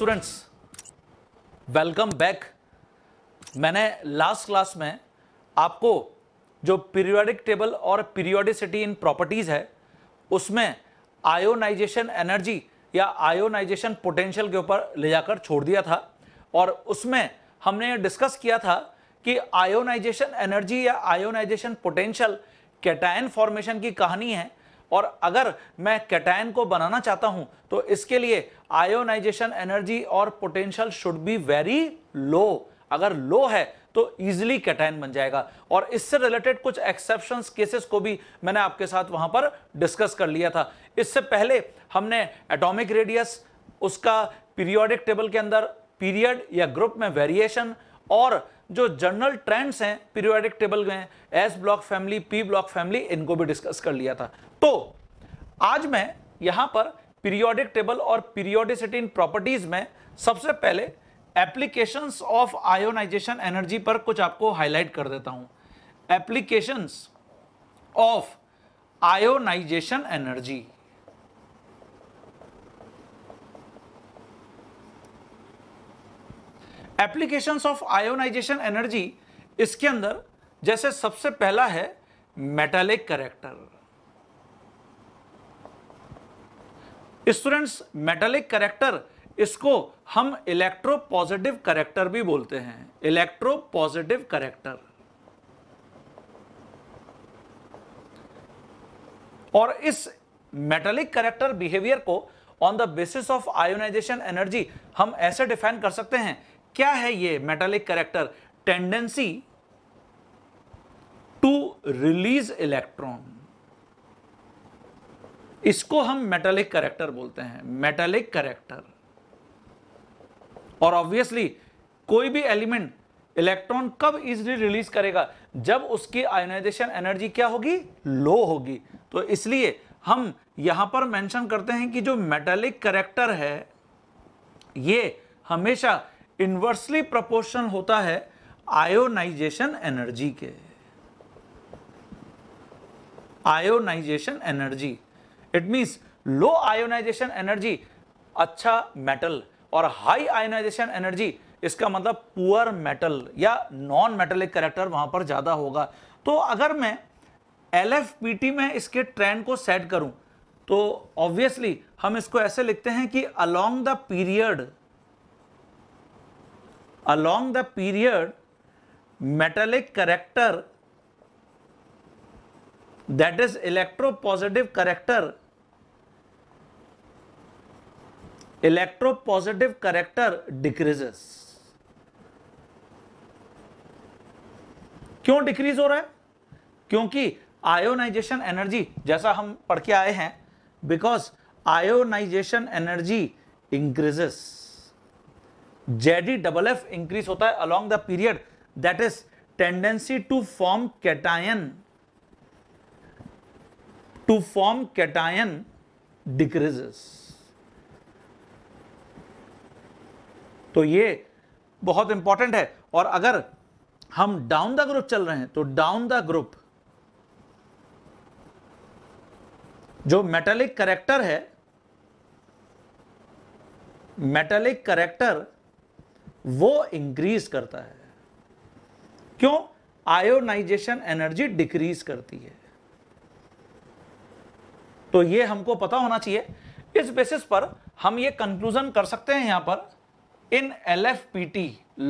Students welcome back मैंने last class में आपको जो पीरियोडिक टेबल और पीरियोडिसिटी इन प्रॉपर्टीज़ है उसमें आयोनाइजेशन एनर्जी या आयोनाइजेशन पोटेंशियल के ऊपर ले जाकर छोड़ दिया था और उसमें हमने डिस्कस किया था कि आयोनाइजेशन एनर्जी या आयोनाइजेशन पोटेंशियल कैटायन फॉर्मेशन की कहानी है और अगर मैं कैटायन को बनाना चाहता हूं तो इसके लिए आयोनाइजेशन एनर्जी और potential should be very low अगर लो है तो इजिली कैटाइन बन जाएगा और इससे रिलेटेड कुछ एक्सेप्शन केसेस को भी मैंने आपके साथ वहां पर डिस्कस कर लिया था इससे पहले हमने एटॉमिक रेडियस उसका पीरियोडिक टेबल के अंदर पीरियड या ग्रुप में वेरिएशन और जो जनरल ट्रेंड्स हैं पीरियोडिक टेबल में s block family p block family इनको भी डिस्कस कर लिया था तो आज मैं यहां पर पीरियोडिक टेबल और पीरियोडिसिटी इन प्रॉपर्टीज में सबसे पहले एप्लीकेशंस ऑफ आयोनाइजेशन एनर्जी पर कुछ आपको हाईलाइट कर देता हूं applications of ionisation energy applications of ionisation energy इसके अंदर जैसे सबसे पहला है metallic character students metallic character इसको हम इलेक्ट्रो पॉजिटिव करेक्टर भी बोलते हैं इलेक्ट्रो पॉजिटिव करेक्टर और इस मेटालिक करेक्टर बिहेवियर को on the basis of ionisation energy हम ऐसे डिफाइन कर सकते हैं क्या है ये metallic character tendency to release electron इसको हम मेटालिक करेक्टर बोलते हैं मेटालिक करेक्टर और ऑब्वियसली कोई भी एलिमेंट इलेक्ट्रॉन कब इजिली रिलीज करेगा जब उसकी आयोनाइजेशन एनर्जी क्या होगी लो होगी तो इसलिए हम यहां पर मेंशन करते हैं कि जो मेटालिक करेक्टर है ये हमेशा इन्वर्सली प्रोपोर्शनल होता है आयोनाइजेशन एनर्जी के ionization energy it means low ionization energy अच्छा मेटल और हाई आयोनाइजेशन एनर्जी इसका मतलब पुअर मेटल या नॉन मेटलिक करेक्टर वहां पर ज्यादा होगा तो अगर मैं एल में इसके ट्रेंड को सेट करूं तो ऑब्वियसली हम इसको ऐसे लिखते हैं कि along the period along the period metallic character that is electropositive character electropositive character decreases क्यों डिक्रीज हो रहा है क्योंकि आयोनाइजेशन एनर्जी जैसा हम पढ़ के आए हैं because ionization energy increases Z E double F increase होता है along the period that is tendency to form cation to form cation decreases. तो ये बहुत इंपॉर्टेंट है और अगर हम डाउन द ग्रुप चल रहे हैं तो डाउन द ग्रुप जो मेटेलिक करेक्टर है मेटेलिक करेक्टर वो इंक्रीज करता है क्यों आयोनाइजेशन एनर्जी डिक्रीज करती है तो ये हमको पता होना चाहिए इस बेसिस पर हम ये कंक्लूजन कर सकते हैं यहां पर in L F P T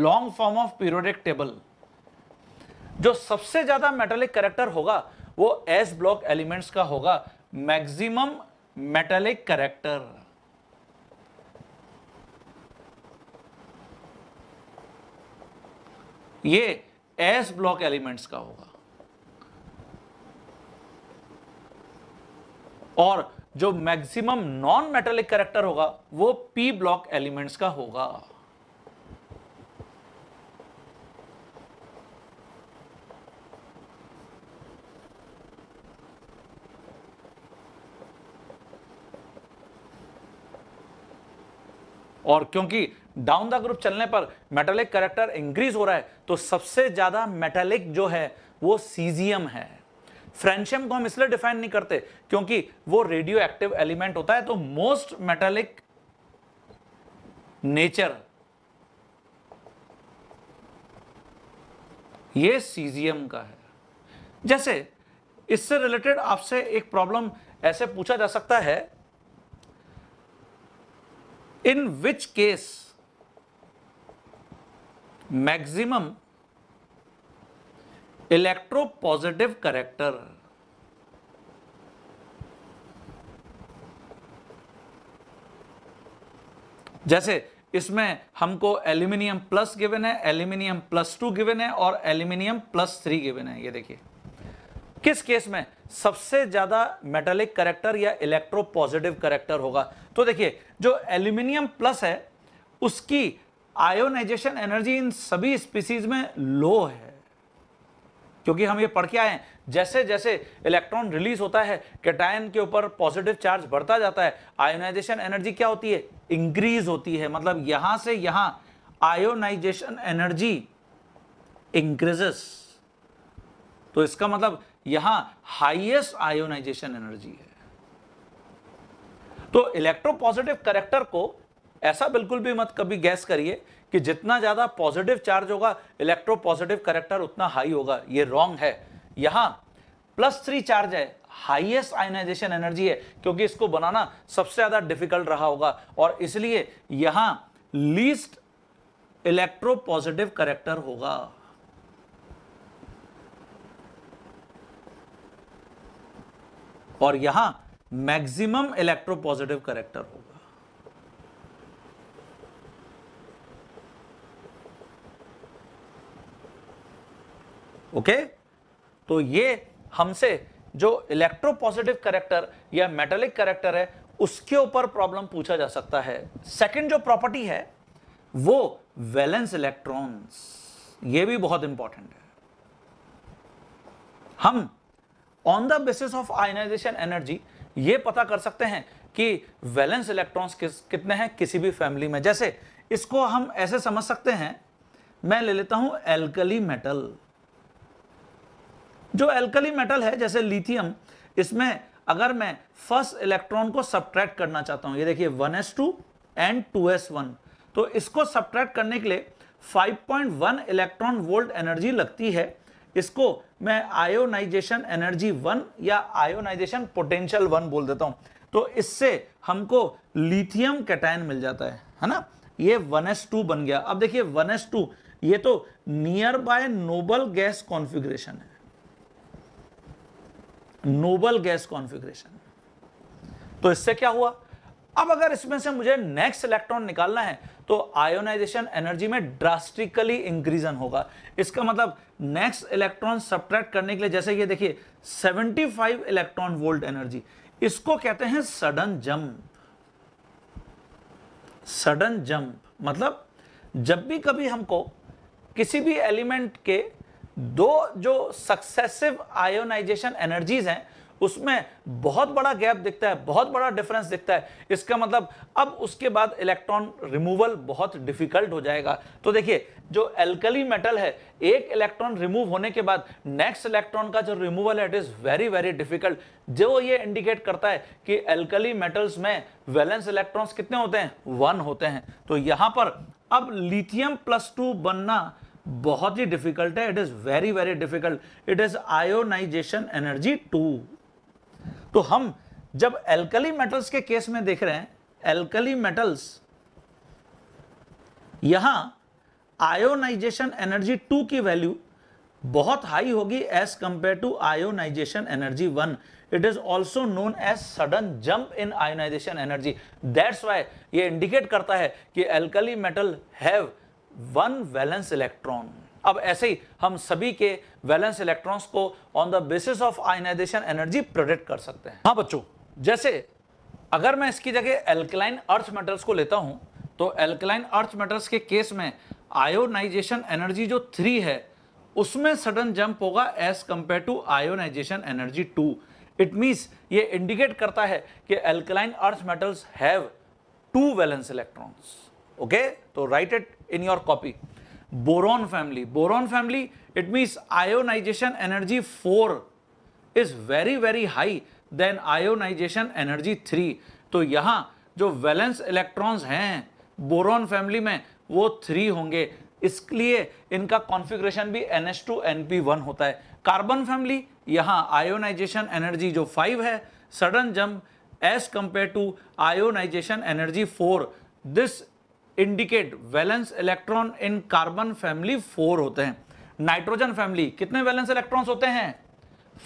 long form of periodic table जो सबसे ज़्यादा मेटेलिक करेक्टर होगा वो एस ब्लॉक एलिमेंट्स का होगा मैक्सिमम मेटेलिक करेक्टर ये एस ब्लॉक एलिमेंट्स का होगा और जो मैक्सिमम नॉन मेटेलिक करेक्टर होगा वो पी ब्लॉक एलिमेंट्स का होगा और क्योंकि डाउन द ग्रुप चलने पर मेटेलिक करेक्टर इंक्रीज हो रहा है तो सबसे ज्यादा मेटेलिक जो है वो सीजियम है फ्रेंशियम को हम इसलिए डिफाइन नहीं करते क्योंकि वो रेडियो एक्टिव एलिमेंट होता है तो मोस्ट मेटेलिक नेचर ये सीजियम का है जैसे इससे रिलेटेड आपसे एक प्रॉब्लम ऐसे पूछा जा सकता है in which case maximum electropositive character जैसे इसमें हमको एल्यूमिनियम प्लस गिवन है एल्यूमिनियम प्लस टू गिवन है और एल्यूमिनियम प्लस थ्री गिवन है ये देखिए किस केस में सबसे ज़्यादा मेटालिक करेक्टर या इलेक्ट्रो पॉजिटिव करेक्टर होगा तो देखिए जो एल्यूमिनियम प्लस है उसकी आयोनाइजेशन एनर्जी इन सभी स्पीसीज में लो है क्योंकि हम ये पढ़ के आए हैं जैसे जैसे इलेक्ट्रॉन रिलीज होता है कैटायन के ऊपर पॉजिटिव चार्ज बढ़ता जाता है आयोनाइजेशन एनर्जी क्या होती है इंक्रीज होती है मतलब यहां से यहां आयोनाइजेशन एनर्जी इंक्रीजेस तो इसका मतलब यहां हाईएस्ट आयोनाइजेशन एनर्जी है तो इलेक्ट्रो पॉजिटिव करेक्टर को ऐसा बिल्कुल भी मत कभी गैस करिए कि जितना ज़्यादा पॉजिटिव चार्ज होगा इलेक्ट्रो पॉजिटिव करेक्टर उतना हाई होगा ये रॉन्ग है यहाँ प्लस थ्री चार्ज है हाईएस्ट आयनाइजेशन एनर्जी है क्योंकि इसको बनाना सबसे ज़्यादा डिफिकल्ट रहा होगा और इसलिए यहाँ लीस्ट इलेक्ट्रो पॉजिटिव करेक्टर होगा और यहां मैक्सिमम इलेक्ट्रोपॉजिटिव करेक्टर हो ओके तो ये हमसे जो इलेक्ट्रोपॉजिटिव करेक्टर या मेटेलिक करेक्टर है उसके ऊपर प्रॉब्लम पूछा जा सकता है सेकंड जो प्रॉपर्टी है वो वैलेंस इलेक्ट्रॉन्स ये भी बहुत इंपॉर्टेंट है हम on the basis of ionization energy ये पता कर सकते हैं कि वैलेंस इलेक्ट्रॉन्स किस कितने हैं किसी भी फैमिली में जैसे इसको हम ऐसे समझ सकते हैं मैं ले लेता हूं एल्कली मेटल जो एल्कली मेटल है जैसे लिथियम इसमें अगर मैं फर्स्ट इलेक्ट्रॉन को सब्ट्रैक्ट करना चाहता हूं ये देखिए 1s2 एंड 2s1 तो इसको सब्ट्रैक्ट करने के लिए 5.1 इलेक्ट्रॉन वोल्ट एनर्जी लगती है इसको मैं आयोनाइजेशन एनर्जी वन या आयोनाइजेशन पोटेंशियल वन बोल देता हूँ तो इससे हमको लिथियम कैटायन मिल जाता है है ना ये 1s2 बन गया अब देखिए 1s2 ये तो nearby noble gas configuration है नोबल गैस कॉन्फ़िगरेशन तो इससे क्या हुआ अब अगर इसमें से मुझे नेक्स्ट इलेक्ट्रॉन निकालना है तो आयोनाइजेशन एनर्जी में ड्रास्टिकली इंक्रीजन होगा इसका मतलब नेक्स्ट इलेक्ट्रॉन सब्ट्रैक्ट करने के लिए जैसे ये देखिए 75 इलेक्ट्रॉन वोल्ट एनर्जी इसको कहते हैं सडन जंप सडन जंप मतलब जब भी कभी हमको किसी भी एलिमेंट के दो जो सक्सेसिव आयोनाइजेशन एनर्जीज हैं उसमें बहुत बड़ा गैप दिखता है बहुत बड़ा डिफरेंस दिखता है इसका मतलब अब उसके बाद इलेक्ट्रॉन रिमूवल बहुत डिफिकल्ट हो जाएगा तो देखिए जो एल्कली मेटल है एक इलेक्ट्रॉन रिमूव होने के बाद नेक्स्ट इलेक्ट्रॉन का जो रिमूवल है it is very very difficult जो ये इंडिकेट करता है कि एल्कली मेटल्स में वैलेंस इलेक्ट्रॉन कितने होते हैं वन होते हैं तो यहां पर अब लिथियम प्लस टू बनना बहुत ही डिफिकल्ट है it is very very difficult it is ionization energy two तो हम जब एल्कली मेटल्स के केस में देख रहे हैं एल्कली मेटल्स यहां आयोनाइजेशन एनर्जी टू की वैल्यू बहुत हाई होगी as compared to ionization energy one it is also known as sudden jump in ionization energy that's why ये इंडिकेट करता है कि alkali metal have one valence electron अब ऐसे ही हम सभी के वैलेंस इलेक्ट्रॉन्स को on the basis of ionization energy product कर सकते हैं हाँ बच्चों जैसे अगर मैं इसकी जगह एल्कलाइन अर्थ मेटल्स को लेता हूं तो एल्कलाइन अर्थ मेटल्स के केस में आयोनाइजेशन एनर्जी जो थ्री है उसमें सडन जंप होगा as compared to ionization energy two it means ये इंडिकेट करता है कि alkaline earth metals have two valence electrons okay तो write it in your copy. Boron family. Boron family, it means ionization energy 4 is very very high than ionization energy 3. तो यहाँ जो valence electrons हैं boron family में वो three होंगे इसलिए इनका कॉन्फिग्रेशन भी टू एन पी वन होता है कार्बन फैमिली यहाँ आयोनाइजेशन एनर्जी जो फाइव है sudden jump as compared to ionization energy four this indicate valence electron in carbon family four होते हैं नाइट्रोजन फैमिली कितने वैलेंस इलेक्ट्रॉन्स होते हैं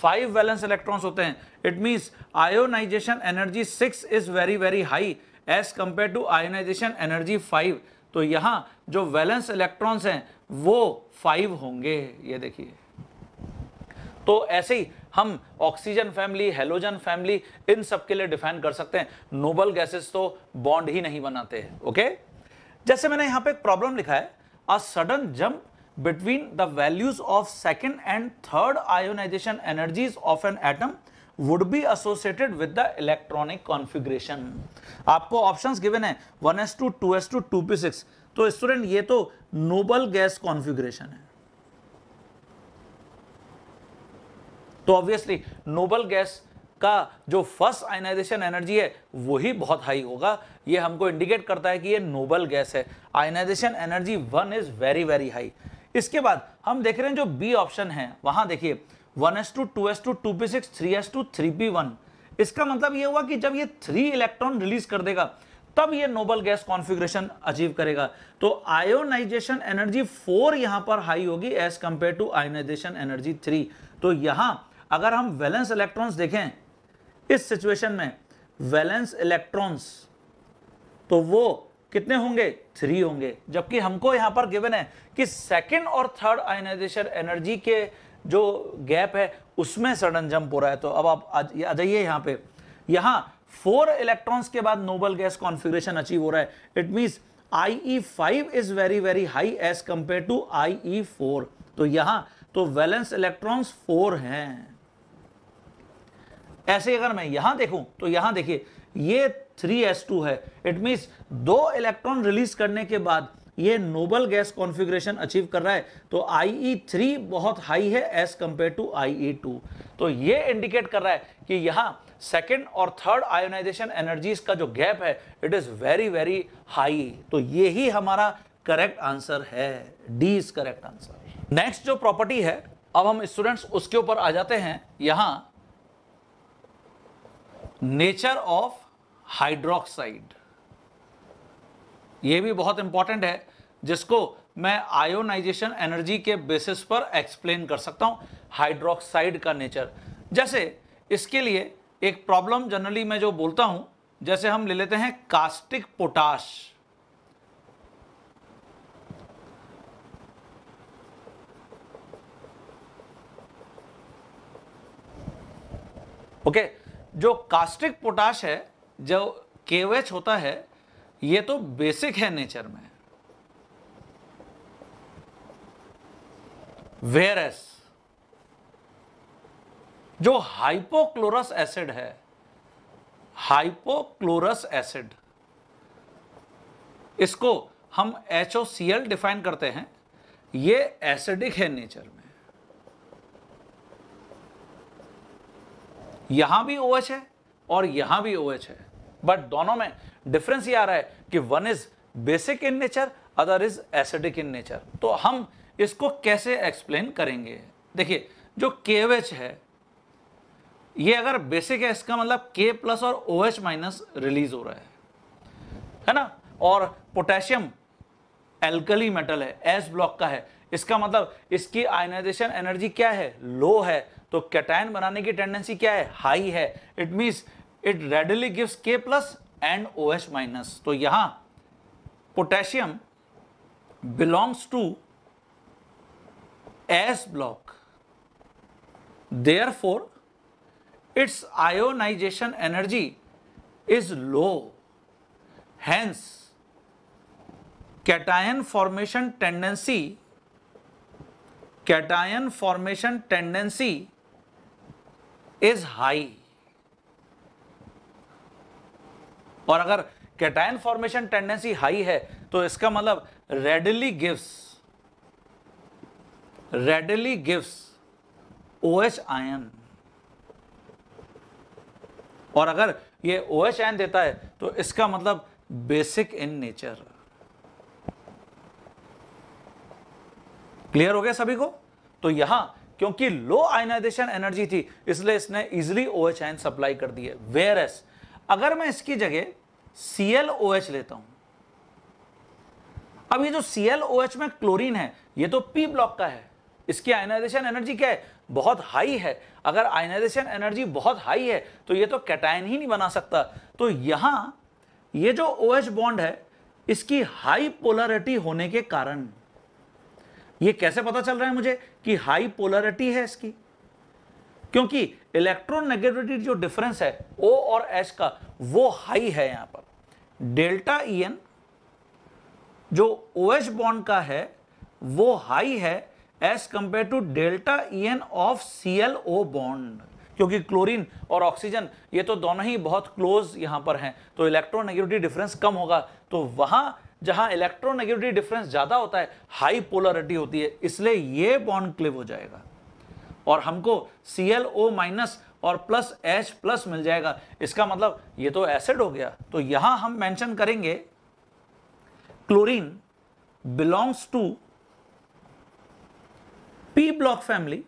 फाइव वैलेंस इलेक्ट्रॉन्स होते हैं it means ionization energy six is very very high as compared to ionization energy five तो यहां जो वैलेंस इलेक्ट्रॉन्स हैं वो फाइव होंगे ये देखिए तो ऐसे ही हम ऑक्सीजन फैमिली हेलोजन फैमिली इन सब के लिए डिफाइन कर सकते हैं नोबल गैसेस तो बॉन्ड ही नहीं बनाते ओके okay? जैसे मैंने यहां पे एक प्रॉब्लम लिखा है a sudden jump between the values of second and third ionization energies of an atom would be associated with the electronic configuration आपको ऑप्शंस गिवन है 1s2 2s2 2p6 तो स्टूडेंट ये तो नोबल गैस कॉन्फ़िगरेशन है तो obviously noble gas का जो first ionization energy है वही बहुत हाई होगा ये हमको इंडिकेट करता है कि ये नोबल गैस है ionization energy one is very very high इसके बाद हम देख रहे हैं जो बी ऑप्शन है वहां देखिए one s two two s two two p six three s two three p one इसका मतलब ये हुआ कि जब ये थ्री इलेक्ट्रॉन रिलीज कर देगा तब ये नोबल गैस कॉन्फ़िगरेशन अचीव करेगा तो आयोनाइजेशन एनर्जी फोर यहां पर हाई होगी as compared to ionization energy three तो यहां अगर हम वैलेंस इलेक्ट्रॉन्स देखें इस सिचुएशन में वैलेंस इलेक्ट्रॉन्स तो वो कितने होंगे थ्री होंगे जबकि हमको यहां पर गिवन है कि सेकेंड और थर्ड आयनाइजेशन एनर्जी के जो गैप है उसमें सडन जंप हो रहा है तो अब आप आ जाइए यहां पे यहां फोर इलेक्ट्रॉन्स के बाद नोबल गैस कॉन्फिग्रेशन अचीव हो रहा है it mean I E five is very very high as compared to I E four तो यहां तो वैलेंस इलेक्ट्रॉन्स फोर हैं ऐसे अगर मैं यहां देखूं तो यहां देखिए ये 3s2 है इट मीन दो इलेक्ट्रॉन रिलीज करने के बाद ये नोबल गैस कॉन्फ़िगरेशन अचीव कर रहा है तो IE3 बहुत हाई है एज कंपेयर टू IE2 तो ये इंडिकेट कर रहा है कि यहाँ सेकेंड और थर्ड आयोनाइजेशन एनर्जीज का जो गैप है it is very very high तो ये ही हमारा करेक्ट आंसर है D is correct answer next जो प्रॉपर्टी है अब हम स्टूडेंट्स उसके ऊपर आ जाते हैं यहां नेचर ऑफ हाइड्रोक्साइड ये भी बहुत इंपॉर्टेंट है जिसको मैं आयोनाइजेशन एनर्जी के बेसिस पर एक्सप्लेन कर सकता हूँ हाइड्रोक्साइड का नेचर जैसे इसके लिए एक प्रॉब्लम जनरली मैं जो बोलता हूँ जैसे हम ले लेते हैं कास्टिक पोटाश ओके okay? जो कास्टिक पोटाश है जो के होता है ये तो बेसिक है नेचर में वेरस जो हाइपोक्लोरस एसिड है हाइपोक्लोरस एसिड इसको हम एच डिफाइन करते हैं ये एसिडिक है नेचर में यहां भी ओ OH है और यहां भी ओ OH है बट दोनों में डिफरेंस ये आ रहा है कि one is basic in nature other is acidic in nature तो हम इसको कैसे एक्सप्लेन करेंगे देखिए जो KOH है ये अगर बेसिक है इसका मतलब K प्लस और ओ OH माइनस रिलीज हो रहा है है ना और पोटेशियम एल्कली मेटल है एस ब्लॉक का है इसका मतलब इसकी आयनाइजेशन एनर्जी क्या है लो है तो कैटायन बनाने की टेंडेंसी क्या है हाई है it means it readily gives K plus and O H minus तो यहां potassium belongs to s block therefore its ionization energy is low hence cation formation tendency cation formation tendency is high और अगर cation formation tendency high है तो इसका मतलब readily gives readily gives O H ion और अगर ये ओ H ion देता है तो इसका मतलब बेसिक इन नेचर क्लियर हो गया सभी को तो यहां क्योंकि लो आयनाइजेशन एनर्जी थी इसलिए इसने easily O H ion supply कर दिए वेयर एस अगर मैं इसकी जगह सी एल ओ एच लेता हूं अब ये जो सी एल ओ एच में क्लोरीन है ये तो पी ब्लॉक का है इसकी आयनाइजेशन एनर्जी क्या है बहुत हाई है अगर आयनाइजेशन एनर्जी बहुत हाई है तो ये तो कैटाइन ही नहीं बना सकता तो यहां ये जो ओ एच बॉन्ड है इसकी हाई पोलरिटी होने के कारण ये कैसे पता चल रहा है मुझे कि हाई पोलरिटी है इसकी क्योंकि इलेक्ट्रोनेगेटिविटी जो डिफरेंस है ओ और एच का वो हाई है यहां पर डेल्टा ई एन जो ओ एच बॉन्ड का है वो हाई है as compared to delta E N of C L O bond क्योंकि क्लोरीन और ऑक्सीजन ये तो दोनों ही बहुत क्लोज यहां पर हैं तो इलेक्ट्रोनेगेटिविटी डिफरेंस कम होगा तो वहां जहां इलेक्ट्रोनेगेटिविटी डिफरेंस ज़्यादा होता है हाई पोलरिटी होती है इसलिए ये बॉन्ड क्लिव हो जाएगा और हमको सी एल ओ माइनस और प्लस एच प्लस मिल जाएगा इसका मतलब ये तो एसिड हो गया तो यहां हम मेंशन करेंगे chlorine belongs to p block family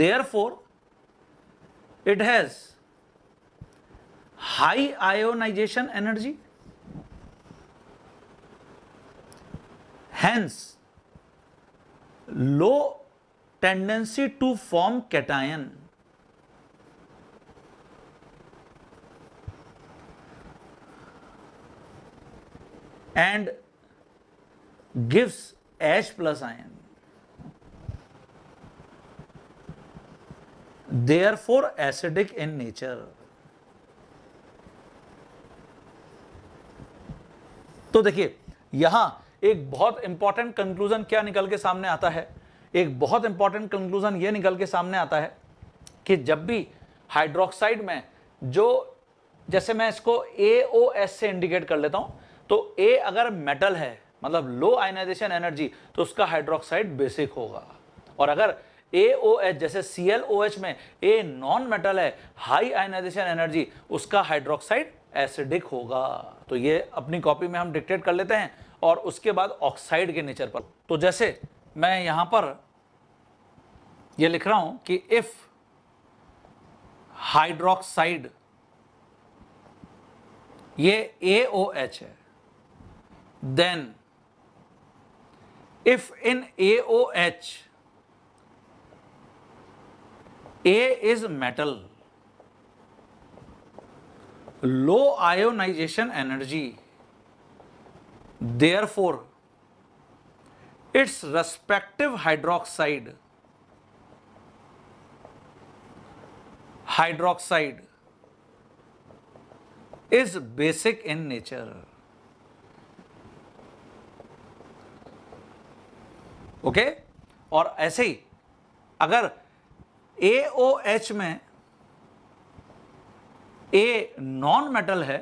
therefore has high ionization energy. Hence, low tendency to form cation. and gives H plus ion. Therefore, acidic in nature. तो देखिए यहां एक बहुत इंपॉर्टेंट कंक्लूजन क्या निकल के सामने आता है एक बहुत इंपॉर्टेंट कंक्लूजन यह निकल के सामने आता है कि जब भी हाइड्रोक्साइड में जो जैसे मैं इसको ए से इंडिकेट कर लेता हूं तो ए अगर मेटल है मतलब लो आयनाइजेशन एनर्जी तो उसका हाइड्रोक्साइड बेसिक होगा और अगर ए जैसे सी में ए नॉन मेटल है हाई आयनाइजेशन एनर्जी उसका हाइड्रोक्साइड एसिडिक होगा तो ये अपनी कॉपी में हम डिक्टेट कर लेते हैं और उसके बाद ऑक्साइड के नेचर पर तो जैसे मैं यहां पर ये लिख रहा हूं कि इफ़ हाइड्रोक्साइड ये एच है then A O H A is metal low ionization energy therefore its respective hydroxide hydroxide is basic in nature okay और ऐसे ही अगर ए एच में ए नॉन मेटल है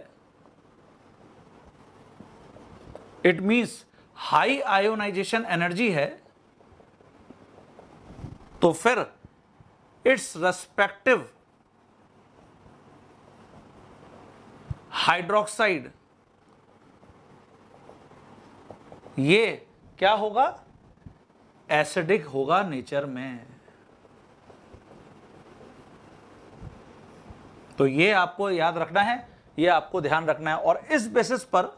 it means high ionization energy है तो फिर it's respective hydroxide ये क्या होगा एसिडिक होगा नेचर में तो ये आपको याद रखना है ये आपको ध्यान रखना है और इस बेसिस पर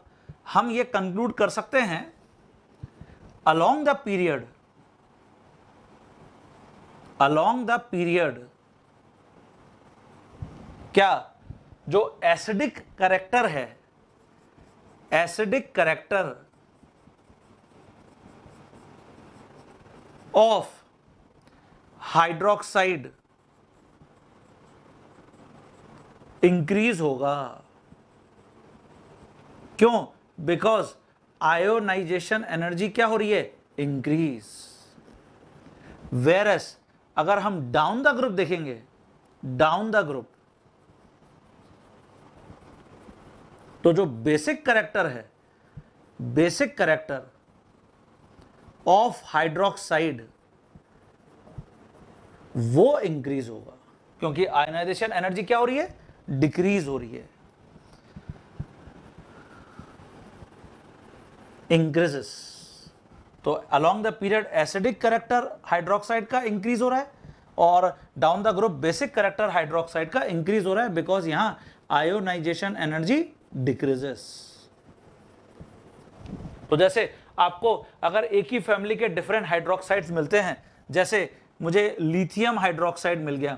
हम ये कंक्लूड कर सकते हैं along the period along the period क्या जो एसिडिक करेक्टर है acidic character of hydroxide increase होगा क्यों बिकॉज आयोनाइजेशन एनर्जी क्या हो रही है इंक्रीज वेरस अगर हम डाउन द ग्रुप देखेंगे डाउन द ग्रुप तो जो बेसिक करेक्टर है बेसिक करेक्टर ऑफ हाइड्रोक्साइड वो इंक्रीज होगा क्योंकि आयोनाइजेशन एनर्जी क्या हो रही है डिक्रीज हो रही है इंक्रीजेस तो along the period acidic character hydroxide का इंक्रीज हो रहा है और down the group basic character hydroxide का इंक्रीज हो रहा है बिकॉज यहां आयोनाइजेशन एनर्जी डिक्रीजेस तो जैसे आपको अगर एक ही फैमिली के डिफरेंट हाइड्रोक्साइड्स मिलते हैं जैसे मुझे लिथियम हाइड्रोक्साइड मिल गया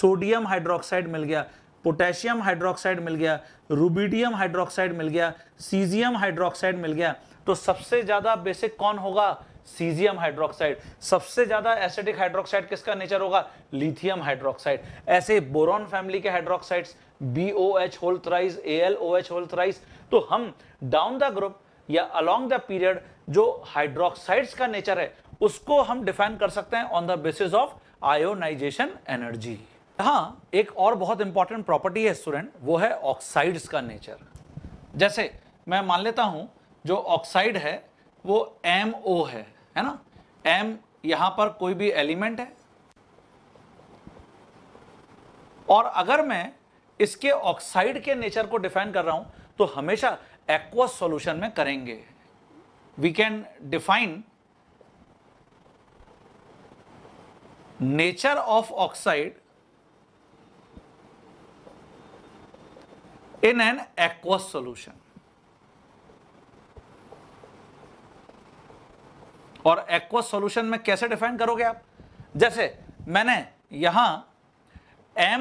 सोडियम हाइड्रोक्साइड मिल गया पोटेशियम हाइड्रोक्साइड मिल गया रूबीडियम हाइड्रोक्साइड मिल गया सीजियम हाइड्रोक्साइड मिल गया तो सबसे ज़्यादा बेसिक कौन होगा सीजियम हाइड्रोक्साइड सबसे ज्यादा एसिडिक हाइड्रोक्साइड किसका नेचर होगा लिथियम हाइड्रोक्साइड ऐसे बोरॉन फैमिली के हाइड्रोक्साइड्स बी ओ एच होल्थराइज ए एल ओ एच होल्थराइज तो हम डाउन द ग्रुप या अलोंग द पीरियड जो हाइड्रोक्साइड्स का नेचर है उसको हम डिफाइन कर सकते हैं on the basis of ionisation energy हाँ एक और बहुत इंपॉर्टेंट प्रॉपर्टी है स्टूडेंट वो है ऑक्साइड्स का नेचर जैसे मैं मान लेता हूँ जो ऑक्साइड है वो एम ओ है है ना एम यहाँ पर कोई भी एलिमेंट है और अगर मैं इसके ऑक्साइड के नेचर को डिफाइन कर रहा हूँ तो हमेशा एक्वस सॉल्यूशन में करेंगे we can define nature of oxide in an aqueous solution. और एक्वस सॉल्यूशन में कैसे डिफाइन करोगे आप जैसे मैंने यहां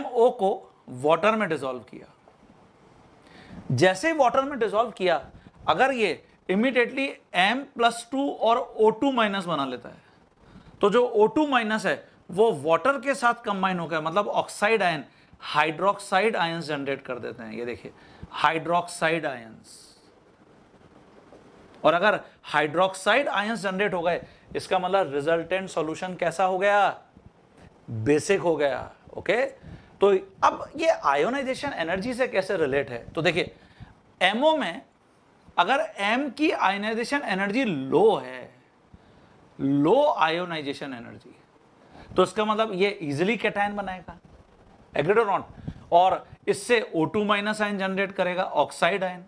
ओ को वाटर में डिसॉल्व किया जैसे वाटर में डिसॉल्व किया अगर ये इमीडिएटली एम प्लस टू और ओ टू माइनस बना लेता है तो जो ओ टू माइनस है वो वाटर के साथ कंबाइन होकर मतलब oxide ion hydroxide ions generate कर देते हैं ये देखिए हाइड्रोक्साइड आयंस और अगर हाइड्रोक्साइड आयंस जनरेट हो गए इसका मतलब रिजल्टेंट सॉल्यूशन कैसा हो गया बेसिक हो गया ओके तो अब ये आयोनाइजेशन एनर्जी से कैसे रिलेट है तो देखिए एमओ में अगर एम की आयोनाइजेशन एनर्जी लो है लो आयोनाइजेशन एनर्जी तो इसका मतलब ये इजिली कैटाइन बनाएगा एग्रेडोरॉन और इससे O2- two minus ion generate करेगा ऑक्साइड आयन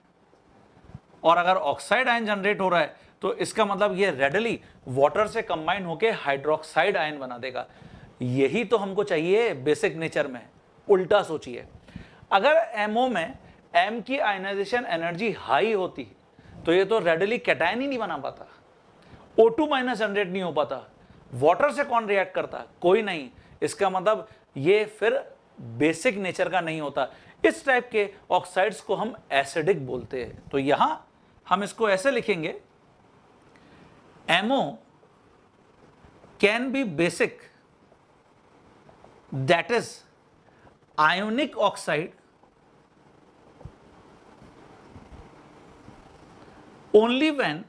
और अगर ऑक्साइड आयन जनरेट हो रहा है तो इसका मतलब ये रेडली वाटर से कंबाइन होकर हाइड्रोक्साइड आयन बना देगा यही तो हमको चाहिए बेसिक नेचर में उल्टा सोचिए अगर एमओ में एम की आयनाइजेशन एनर्जी हाई होती तो ये तो रेडली कैटाइन ही नहीं बना पाता ओ टू माइनस जनरेट नहीं हो पाता वाटर से कौन रिएक्ट करता कोई नहीं इसका मतलब ये फिर बेसिक नेचर का नहीं होता इस टाइप के ऑक्साइड्स को हम एसिडिक बोलते हैं तो यहां हम इसको ऐसे लिखेंगे MO can be basic that is ionic oxide only when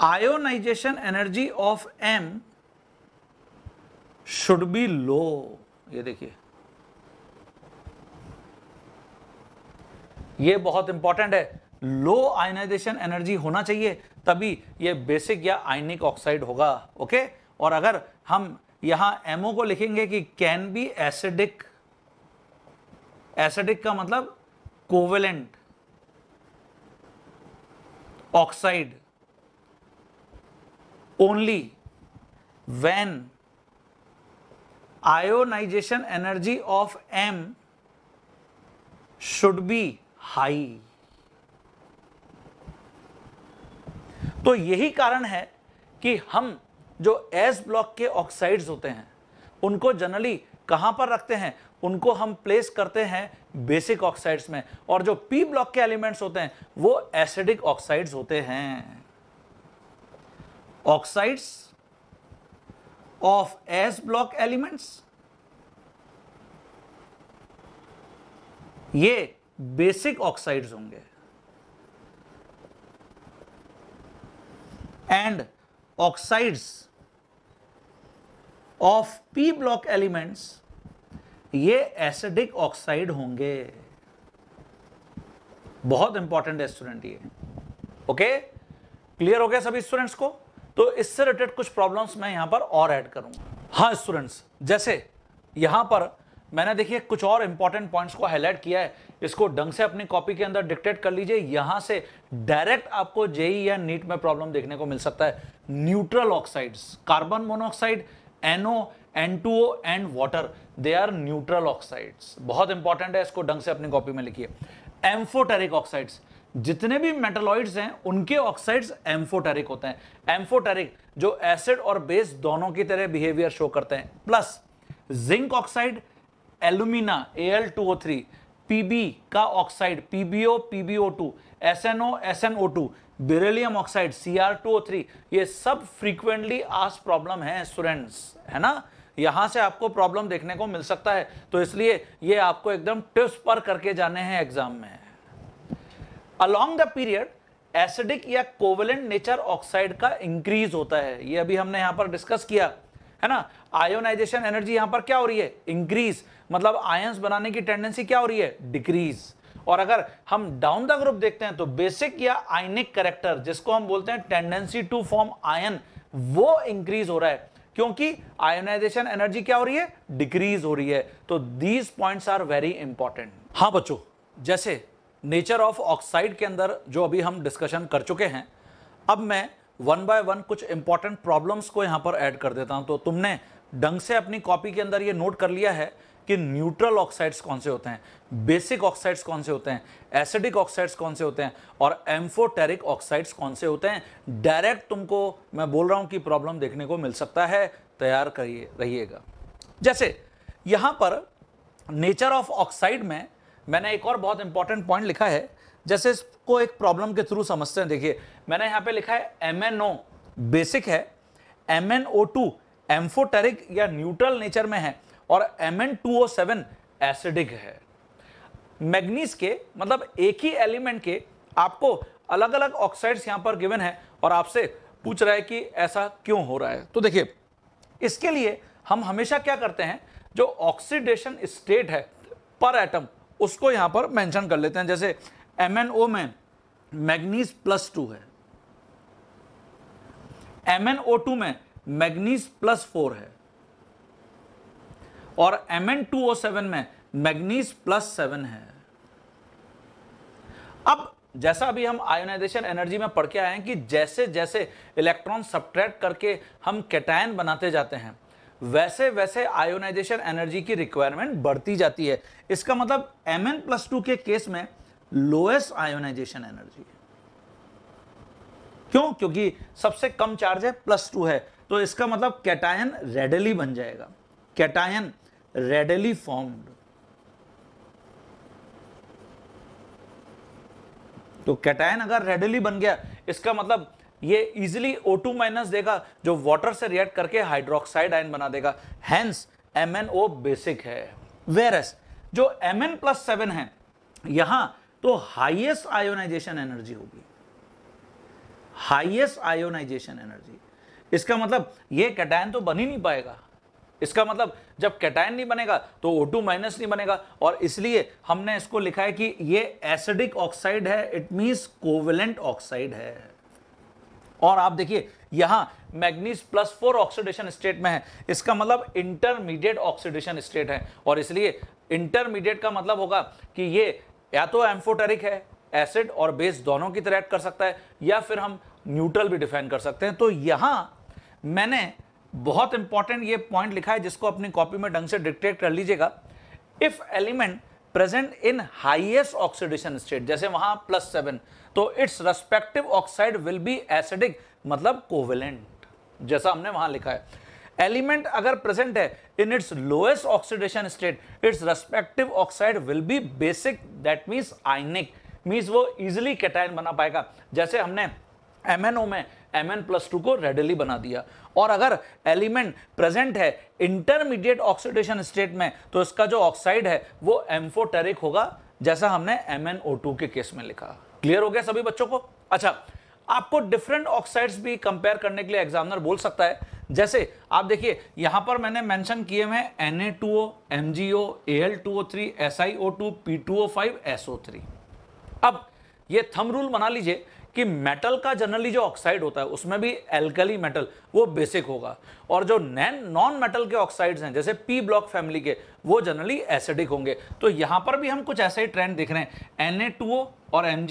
ionisation energy of M should be low ये देखिए ये बहुत इंपॉर्टेंट है लो आयनाइजेशन एनर्जी होना चाहिए तभी ये बेसिक या आयनिक ऑक्साइड होगा ओके और अगर हम यहां एमओ को लिखेंगे कि कैन बी एसिडिक एसिडिक का मतलब covalent oxide only when ionisation energy of M should be high तो यही कारण है कि हम जो एस ब्लॉक के ऑक्साइड्स होते हैं उनको जनरली कहां पर रखते हैं उनको हम प्लेस करते हैं बेसिक ऑक्साइड्स में और जो पी ब्लॉक के एलिमेंट्स होते हैं वो एसिडिक ऑक्साइड्स होते हैं oxides of S block elements. ये बेसिक ऑक्साइड्स होंगे and oxides of P block elements ये एसिडिक ऑक्साइड होंगे बहुत इंपॉर्टेंट है स्टूडेंट ये ओके क्लियर हो गया सभी स्टूडेंट्स को तो इससे रिलेटेड कुछ प्रॉब्लम्स मैं यहाँ पर और ऐड करूँगा हाँ स्टूडेंट्स जैसे यहाँ पर मैंने देखिए कुछ और इंपॉर्टेंट पॉइंट्स को हाईलाइट किया है इसको ढंग से अपनी कॉपी के अंदर डिक्टेट कर लीजिए यहाँ से डायरेक्ट आपको जेई या नीट में प्रॉब्लम देखने को मिल सकता है neutral oxides carbon monoxide NO N two O and water they are neutral oxides बहुत इंपॉर्टेंट है इसको ढंग से अपनी कॉपी में लिखिए एम्फोटेरिक ऑक्साइड्स जितने भी मेटलॉइड्स हैं उनके ऑक्साइड्स एम्फोटेरिक होते हैं एम्फोटेरिक जो एसिड और बेस दोनों की तरह बिहेवियर शो करते हैं plus zinc oxide A L two O three PB का oxide PBO PBO two S N O S N O two beryllium oxide C R two O three ये सब frequently आज problem है students है ना यहां से आपको प्रॉब्लम देखने को मिल सकता है तो इसलिए ये आपको एकदम टिप्स पर करके जाने हैं एग्जाम में अलोंग द पीरियड एसिडिक या कोवेलेंट नेचर ऑक्साइड का इंक्रीज होता है ये अभी हमने यहां पर डिस्कस किया है ना आयोनाइजेशन एनर्जी यहां पर क्या हो रही है इंक्रीज मतलब आयंस बनाने की टेंडेंसी क्या हो रही है डिक्रीज और अगर हम डाउन द ग्रुप देखते हैं तो बेसिक या आयनिक करेक्टर जिसको हम बोलते हैं टेंडेंसी टू फॉर्म आयन वो इंक्रीज हो रहा है क्योंकि आयोनाइजेशन एनर्जी क्या हो रही है डिक्रीज हो रही है तो these points are very important हाँ बच्चों जैसे नेचर ऑफ ऑक्साइड के अंदर जो अभी हम डिस्कशन कर चुके हैं अब मैं वन बाय वन कुछ इंपॉर्टेंट प्रॉब्लम्स को यहाँ पर ऐड कर देता हूँ तो तुमने ढंग से अपनी कॉपी के अंदर ये नोट कर लिया है कि न्यूट्रल ऑक्साइड्स कौन से होते हैं बेसिक ऑक्साइड्स कौन से होते हैं एसिडिक ऑक्साइड्स कौन से होते हैं और एम्फोटेरिक ऑक्साइड्स कौन से होते हैं डायरेक्ट तुमको मैं बोल रहा हूँ कि प्रॉब्लम देखने को मिल सकता है तैयार करिए रहिएगा जैसे यहाँ पर नेचर ऑफ ऑक्साइड में मैंने एक और बहुत इंपॉर्टेंट पॉइंट लिखा है जैसे इसको एक प्रॉब्लम के थ्रू समझते हैं देखिए मैंने यहाँ पे लिखा है एम एन ओ बेसिक है M N O two amphoteric या न्यूट्रल नेचर में है और M N two O seven acidic है मैग्नीज के मतलब एक ही एलिमेंट के आपको अलग अलग ऑक्साइड्स यहाँ पर गिवन है और आपसे पूछ रहा है कि ऐसा क्यों हो रहा है तो देखिए इसके लिए हम हमेशा क्या करते हैं जो ऑक्सीडेशन स्टेट है पर एटम उसको यहां पर मेंशन कर लेते हैं जैसे एम एन ओ में मैग्नीज प्लस टू है एम एन ओ टू में मैग्नीज प्लस फोर है और M N two O seven में मैग्नीज प्लस सेवन है अब जैसा अभी हम आयोनाइजेशन एनर्जी में पढ़ के आए हैं कि जैसे जैसे इलेक्ट्रॉन सब्ट्रैक्ट करके हम कैटायन बनाते जाते हैं वैसे वैसे आयोनाइजेशन एनर्जी की रिक्वायरमेंट बढ़ती जाती है इसका मतलब एम एन प्लस टू के केस में लोएस्ट आयोनाइजेशन एनर्जी है क्यों क्योंकि सबसे कम चार्ज है प्लस टू है तो इसका मतलब कैटायन रेडली बन जाएगा कैटायन रेडली फॉर्म्ड तो कैटायन अगर रेडली बन गया इसका मतलब ये इजिली ओ टू माइनस देगा जो वाटर से रिएक्ट करके हाइड्रोक्साइड आयन बना देगा hence M N O basic है वेरस जो एम एन प्लस सेवन है यहां तो हाइएस्ट आयोनाइजेशन एनर्जी होगी हाइएस्ट आयोनाइजेशन एनर्जी इसका मतलब ये कैटायन तो बन ही नहीं पाएगा इसका मतलब जब कैटायन नहीं बनेगा तो ओ टू माइनस नहीं बनेगा और इसलिए हमने इसको लिखा है कि ये एसिडिक ऑक्साइड है इट मीन्स कोवेलेंट ऑक्साइड है और आप देखिए यहां manganese plus four oxidation state में है इसका मतलब इंटरमीडिएट ऑक्सीडेशन स्टेट है और इसलिए इंटरमीडिएट का मतलब होगा कि ये या तो एम्फोटेरिक है एसिड और बेस दोनों की तरह एक्ट कर सकता है या फिर हम न्यूट्रल भी डिफाइन कर सकते हैं तो यहां मैंने बहुत इंपॉर्टेंट ये पॉइंट लिखा है जिसको अपनी कॉपी में ढंग से डिक्टेट कर लीजिएगा if element present in highest oxidation state जैसे वहां प्लस सेवन तो its respective oxide will be acidic मतलब कोवेलेंट जैसा हमने वहां लिखा है एलिमेंट अगर प्रेजेंट है in its lowest oxidation state its respective oxide will be basic that means ionic means वो इजिली कैटाइन बना पाएगा जैसे हमने एम में एम एन प्लस टू को रेडिली बना दिया और अगर एलिमेंट प्रेजेंट है इंटरमीडिएट ऑक्सीडेशन स्टेट में तो इसका जो ऑक्साइड है वो एम्फोटेरिक होगा जैसा हमने एम के केस में लिखा क्लियर हो गया सभी बच्चों को अच्छा आपको डिफरेंट ऑक्साइड्स भी कंपेयर करने के लिए एग्जामिनर बोल सकता है जैसे आप देखिए यहां पर मैंने मेंशन किए हुए N A two two two O O O O M G L three S I P two O five S O three अब ये थम रूल बना लीजिए कि मेटल का जनरली जो ऑक्साइड होता है उसमें भी एल्कली मेटल वो बेसिक होगा और जो नैन नॉन मेटल के ऑक्साइड्स हैं जैसे पी ब्लॉक फैमिली के वो जनरली एसिडिक होंगे तो यहाँ पर भी हम कुछ ऐसे ही ट्रेंड देख रहे हैं एन और एम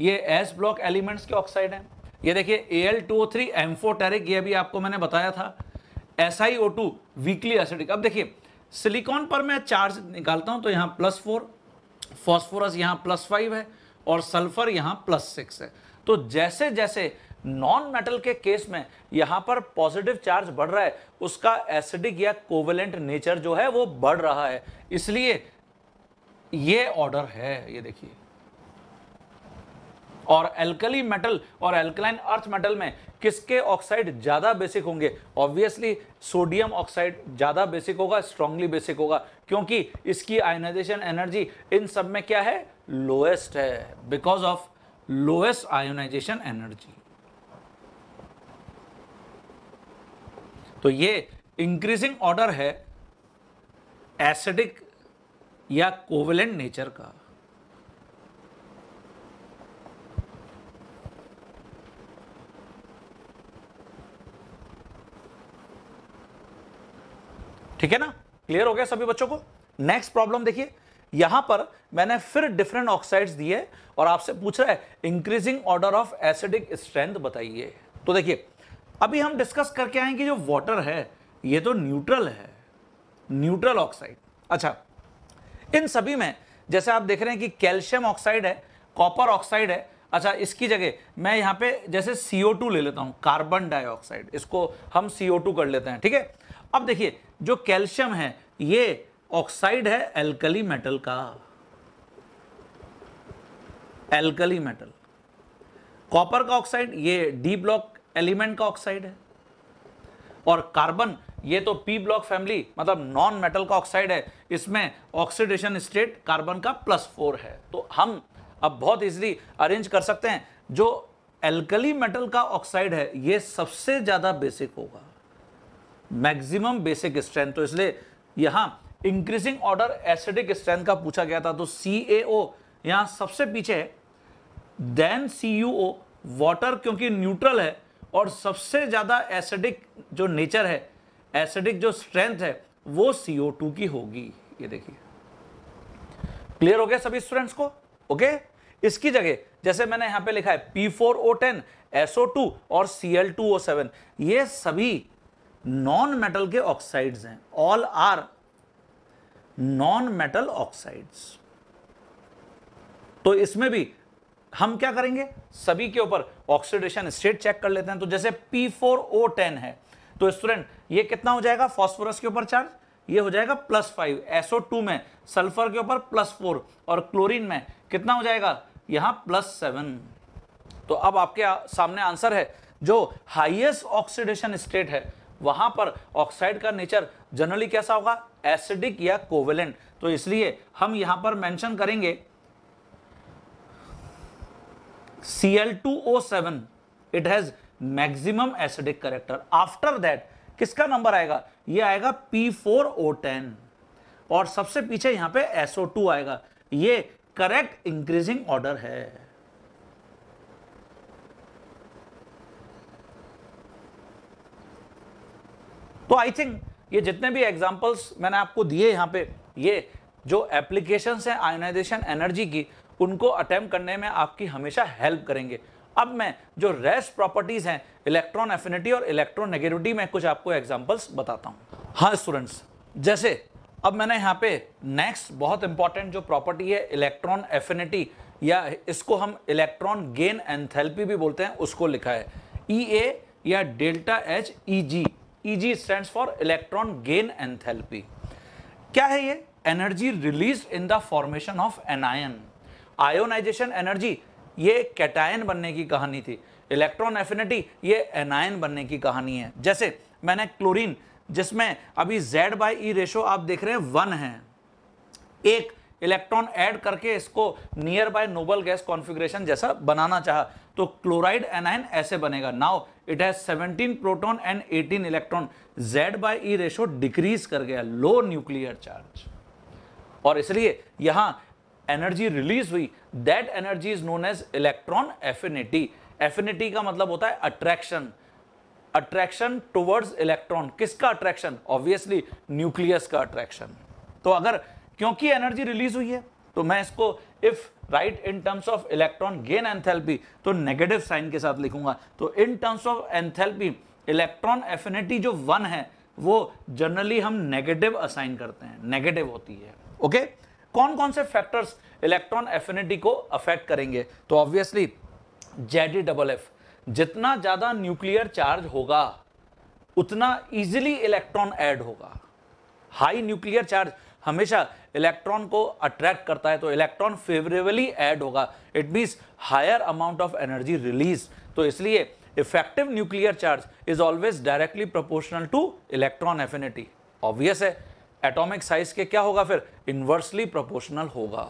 ये एस ब्लॉक एलिमेंट्स के ऑक्साइड हैं ये देखिए A L two O three amphoteric ये भी आपको मैंने बताया था S I O two weakly acidic अब देखिए सिलिकॉन पर मैं चार्ज निकालता हूँ तो यहाँ प्लस फोर फॉस्फोरस यहाँ प्लस फाइव है और सल्फर यहाँ प्लस सिक्स है तो जैसे जैसे नॉन मेटल के केस में यहां पर पॉजिटिव चार्ज बढ़ रहा है उसका एसिडिक या कोवेलेंट नेचर जो है वो बढ़ रहा है इसलिए ये ऑर्डर है ये देखिए और एल्कली मेटल और एल्कलाइन अर्थ मेटल में किसके ऑक्साइड ज़्यादा बेसिक होंगे ऑब्वियसली सोडियम ऑक्साइड ज़्यादा बेसिक होगा स्ट्रांगली बेसिक होगा क्योंकि इसकी आयनाइजेशन एनर्जी इन सब में क्या है लोएस्ट है because of lowest ionisation energy तो ये इंक्रीजिंग ऑर्डर है एसिडिक या कोवेलेंट नेचर का ठीक है ना क्लियर हो गया सभी बच्चों को नेक्स्ट प्रॉब्लम देखिए यहां पर मैंने फिर डिफरेंट ऑक्साइड्स दिए और आपसे पूछ रहा है increasing order of acidic strength बताइए तो देखिए अभी हम डिस्कस करके आए कि जो वाटर है ये तो न्यूट्रल है न्यूट्रल ऑक्साइड अच्छा इन सभी में जैसे आप देख रहे हैं कि कैल्शियम ऑक्साइड है कॉपर ऑक्साइड है अच्छा इसकी जगह मैं यहाँ पे जैसे CO2 ले लेता हूँ कार्बन डाइऑक्साइड इसको हम CO2 कर लेते हैं ठीक है अब देखिए जो कैल्शियम है ये ऑक्साइड है एल्कली मेटल का एल्कली मेटल कॉपर का ऑक्साइड ये डी ब्लॉक एलिमेंट का ऑक्साइड है और कार्बन ये तो पी ब्लॉक फैमिली मतलब नॉन मेटल का ऑक्साइड है इसमें ऑक्सीडेशन स्टेट कार्बन का प्लस फोर है तो हम अब बहुत इजीली अरेंज कर सकते हैं जो एल्कली मेटल का ऑक्साइड है ये सबसे ज़्यादा बेसिक होगा मैक्सिमम बेसिक स्ट्रेंथ तो इसलिए यहां इंक्रीजिंग ऑर्डर एसिडिक स्ट्रेंथ का पूछा गया था तो सी ए सबसे पीछे है then C U O water क्योंकि न्यूट्रल है और सबसे ज़्यादा एसिडिक जो नेचर है एसिडिक जो स्ट्रेंथ है वो सी की होगी ये देखिए क्लियर हो गया सभी स्टूडेंट्स को ओके okay? इसकी जगह जैसे मैंने यहाँ पे लिखा है P four O ten SO two और टू ओ सेवन ये सभी नॉन मेटल के ऑक्साइड्स हैं all are non metal oxides तो इसमें भी हम क्या करेंगे सभी के ऊपर ऑक्सीडेशन स्टेट चेक कर लेते हैं तो जैसे टेन है तो स्टूडेंट ये कितना हो जाएगा फॉस्फोरस के ऊपर चार्ज ये हो जाएगा प्लस फाइव एसओ टू में सल्फर के ऊपर प्लस फोर और क्लोरीन में कितना हो जाएगा यहां प्लस सेवन तो अब आपके सामने आंसर है जो हाईएस्ट ऑक्सीडेशन स्टेट है वहां पर ऑक्साइड का नेचर जनरली कैसा होगा एसिडिक या कोवेलेंट तो इसलिए हम यहां पर मेंशन करेंगे Cl2O7 it has maximum acidic character after that किसका नंबर आएगा ये आएगा P4O10 और सबसे पीछे यहां पे SO2 आएगा ये करेक्ट इंक्रीजिंग ऑर्डर है तो आई थिंक ये जितने भी एग्जांपल्स मैंने आपको दिए यहां पे ये जो एप्लीकेशंस हैं आयोनाइजेशन एनर्जी की उनको अटैम्प करने में आपकी हमेशा हेल्प करेंगे अब मैं जो रेस प्रॉपर्टीज हैं इलेक्ट्रॉन एफिनिटी और इलेक्ट्रॉन नेगेटिविटी में कुछ आपको एग्जांपल्स बताता हूं हाँ स्टूडेंट्स जैसे अब मैंने यहाँ पे नेक्स्ट बहुत इंपॉर्टेंट जो प्रॉपर्टी है इलेक्ट्रॉन एफिनिटी या इसको हम इलेक्ट्रॉन गेन एंथेल्पी भी बोलते हैं उसको लिखा है ई e ए या delta H E G E G stand for electron gain enthalpy क्या है ये energy release in the formation of anion ionisation energy ये कैटायन बनने की कहानी थी इलेक्ट्रॉन एफिनिटी ये एनायन बनने की कहानी है जैसे मैंने क्लोरीन जिसमें अभी Z बाई ई रेशो आप देख रहे हैं वन है एक इलेक्ट्रॉन ऐड करके इसको nearby noble gas configuration जैसा बनाना चाहा तो क्लोराइड एनायन ऐसे बनेगा now it has 17 proton and 18 electron Z by E ratio decrease कर गया लो न्यूक्लियर चार्ज और इसलिए यहाँ एनर्जी रिलीज हुई that energy is known as electron affinity affinity का मतलब होता है अट्रैक्शन अट्रैक्शन टुवर्ड्स इलेक्ट्रॉन किसका अट्रैक्शन ऑब्वियसली न्यूक्लियस का अट्रैक्शन तो अगर क्योंकि एनर्जी रिलीज हुई है तो मैं इसको if write in terms of electron gain enthalpy तो नेगेटिव साइन के साथ लिखूंगा तो in terms of enthalpy electron affinity जो वन है वो जनरली हम नेगेटिव असाइन करते हैं नेगेटिव होती है ओके okay? कौन कौन से फैक्टर्स इलेक्ट्रॉन एफिनिटी को अफेक्ट करेंगे तो ऑब्वियसली जेड डबल एफ जितना ज़्यादा न्यूक्लियर चार्ज होगा उतना इजिली इलेक्ट्रॉन एड होगा हाई न्यूक्लियर चार्ज हमेशा इलेक्ट्रॉन को अट्रैक्ट करता है तो इलेक्ट्रॉन फेवरेबली ऐड होगा it mean higher amount of energy release तो इसलिए effective nuclear charge is always directly proportional to electron affinity obvious है एटॉमिक साइज के क्या होगा फिर इन्वर्सली प्रोपोर्शनल होगा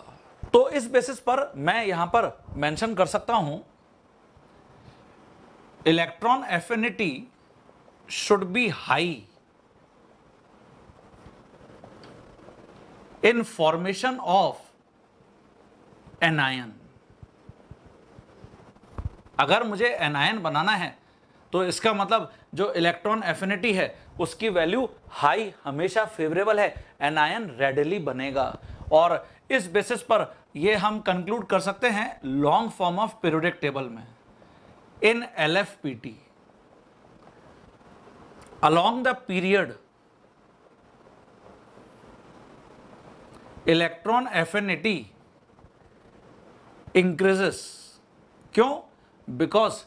तो इस बेसिस पर मैं यहां पर मेंशन कर सकता हूं electron affinity should be high in formation of anion अगर मुझे एनायन बनाना है तो इसका मतलब जो इलेक्ट्रॉन एफिनिटी है उसकी वैल्यू हाई हमेशा फेवरेबल है एनायन रेडली बनेगा और इस बेसिस पर ये हम कंक्लूड कर सकते हैं long form of periodic table में in L F P T along the period electron affinity increases क्यों बिकॉज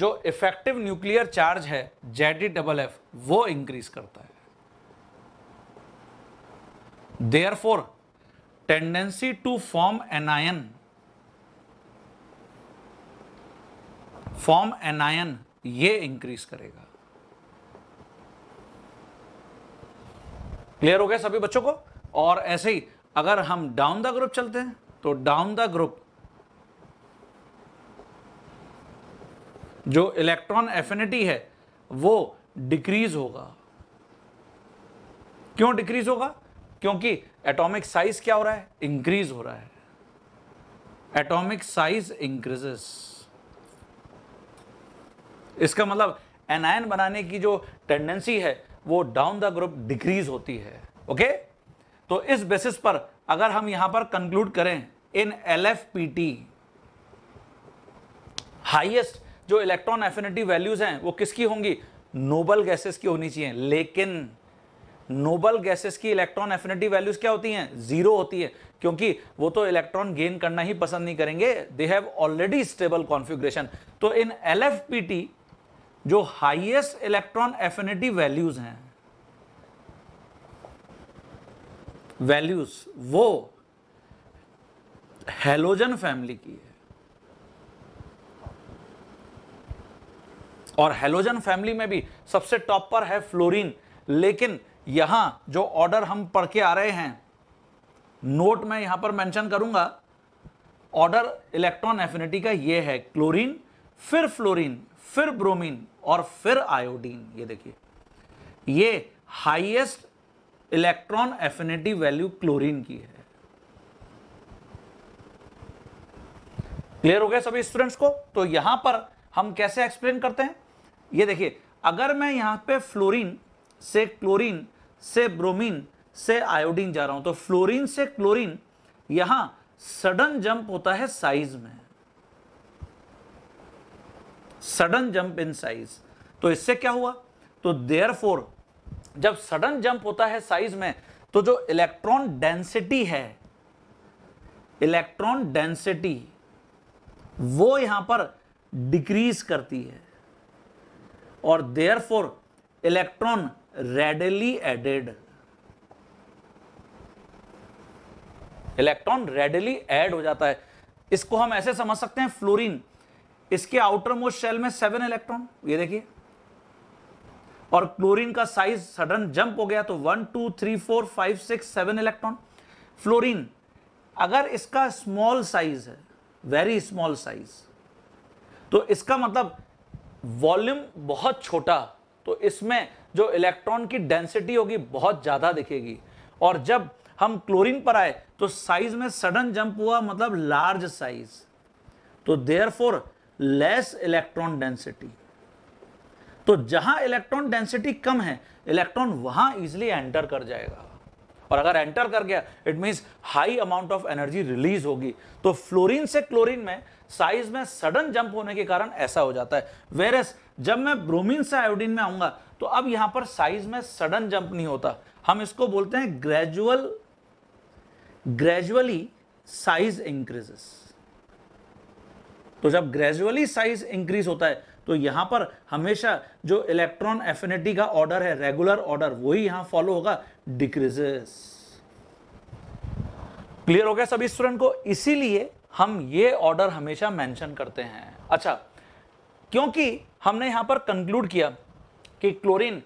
जो इफेक्टिव न्यूक्लियर चार्ज है जेड डबल एफ वो इंक्रीज करता है therefore tendency to form anion form anion ये increase करेगा clear हो गया सभी बच्चों को और ऐसे ही अगर हम डाउन द ग्रुप चलते हैं तो डाउन द ग्रुप जो इलेक्ट्रॉन एफिनिटी है वो डिक्रीज होगा क्यों डिक्रीज होगा क्योंकि एटॉमिक साइज क्या हो रहा है इंक्रीज हो रहा है एटॉमिक साइज इंक्रीजेस इसका मतलब एनायन बनाने की जो टेंडेंसी है वो डाउन द ग्रुप डिक्रीज होती है ओके तो इस बेसिस पर अगर हम यहां पर कंक्लूड करें in L F P T highest जो इलेक्ट्रॉन एफिनिटी वैल्यूज हैं वो किसकी होंगी नोबल गैसेस की होनी चाहिए लेकिन नोबल गैसेस की इलेक्ट्रॉन एफिनिटी वैल्यूज क्या होती हैं जीरो होती है क्योंकि वो तो इलेक्ट्रॉन गेन करना ही पसंद नहीं करेंगे they have already stable configuration तो इन एल जो हाइएस्ट इलेक्ट्रॉन एफिनिटी वैल्यूज हैं वैल्यूज वो हेलोजन फैमिली की है और हेलोजन फैमिली में भी सबसे टॉप पर है फ्लोरीन लेकिन यहां जो ऑर्डर हम पढ़ के आ रहे हैं नोट में यहां पर मेंशन करूंगा ऑर्डर इलेक्ट्रॉन एफिनिटी का ये है क्लोरीन फिर फ्लोरीन फिर ब्रोमीन और फिर आयोडीन ये देखिए ये highest electron affinity value chlorine की है क्लियर हो गया सभी स्टूडेंट्स को तो यहां पर हम कैसे एक्सप्लेन करते हैं ये देखिए अगर मैं यहाँ पे फ्लोरीन से क्लोरीन से ब्रोमीन से आयोडीन जा रहा हूँ तो फ्लोरीन से क्लोरीन यहाँ सडन जंप होता है साइज में सडन जंप इन साइज तो इससे क्या हुआ तो देयर फोर जब सडन जंप होता है साइज में तो जो इलेक्ट्रॉन डेंसिटी है इलेक्ट्रॉन डेंसिटी वो यहां पर डिक्रीज करती है और for electron readily added electron readily add हो जाता है इसको हम ऐसे समझ सकते हैं फ्लोरीन इसके आउटर मोस्ट शेल में सेवन इलेक्ट्रॉन ये देखिए और क्लोरीन का साइज सडन जंप हो गया तो one two three four five six seven electron fluorine अगर इसका स्मॉल साइज है वेरी स्मॉल साइज तो इसका मतलब वॉल्यूम बहुत छोटा तो इसमें जो इलेक्ट्रॉन की डेंसिटी होगी बहुत ज़्यादा दिखेगी और जब हम क्लोरीन पर आए तो साइज में सडन जंप हुआ मतलब लार्ज साइज तो there therefore less electron density तो जहां इलेक्ट्रॉन डेंसिटी कम है इलेक्ट्रॉन वहां इजिली एंटर कर जाएगा और अगर एंटर कर गया it mean high amount of energy release होगी तो फ्लोरिन से क्लोरिन में साइज में सडन जंप होने के कारण ऐसा हो जाता है वेरस जब मैं ब्रोमीन से आयोडीन में आऊंगा तो अब यहां पर साइज में सडन जंप नहीं होता हम इसको बोलते हैं ग्रेजुअल ग्रेजुअली साइज इंक्रीजेस तो जब ग्रेजुअली साइज इंक्रीज होता है तो यहां पर हमेशा जो इलेक्ट्रॉन एफिनिटी का ऑर्डर है रेगुलर ऑर्डर वही यहां फॉलो होगा डिक्रीजेस क्लियर हो गया सभी स्टूडेंट को इसीलिए हम ये ऑर्डर हमेशा मेंशन करते हैं अच्छा क्योंकि हमने यहां पर कंक्लूड किया कि chlorine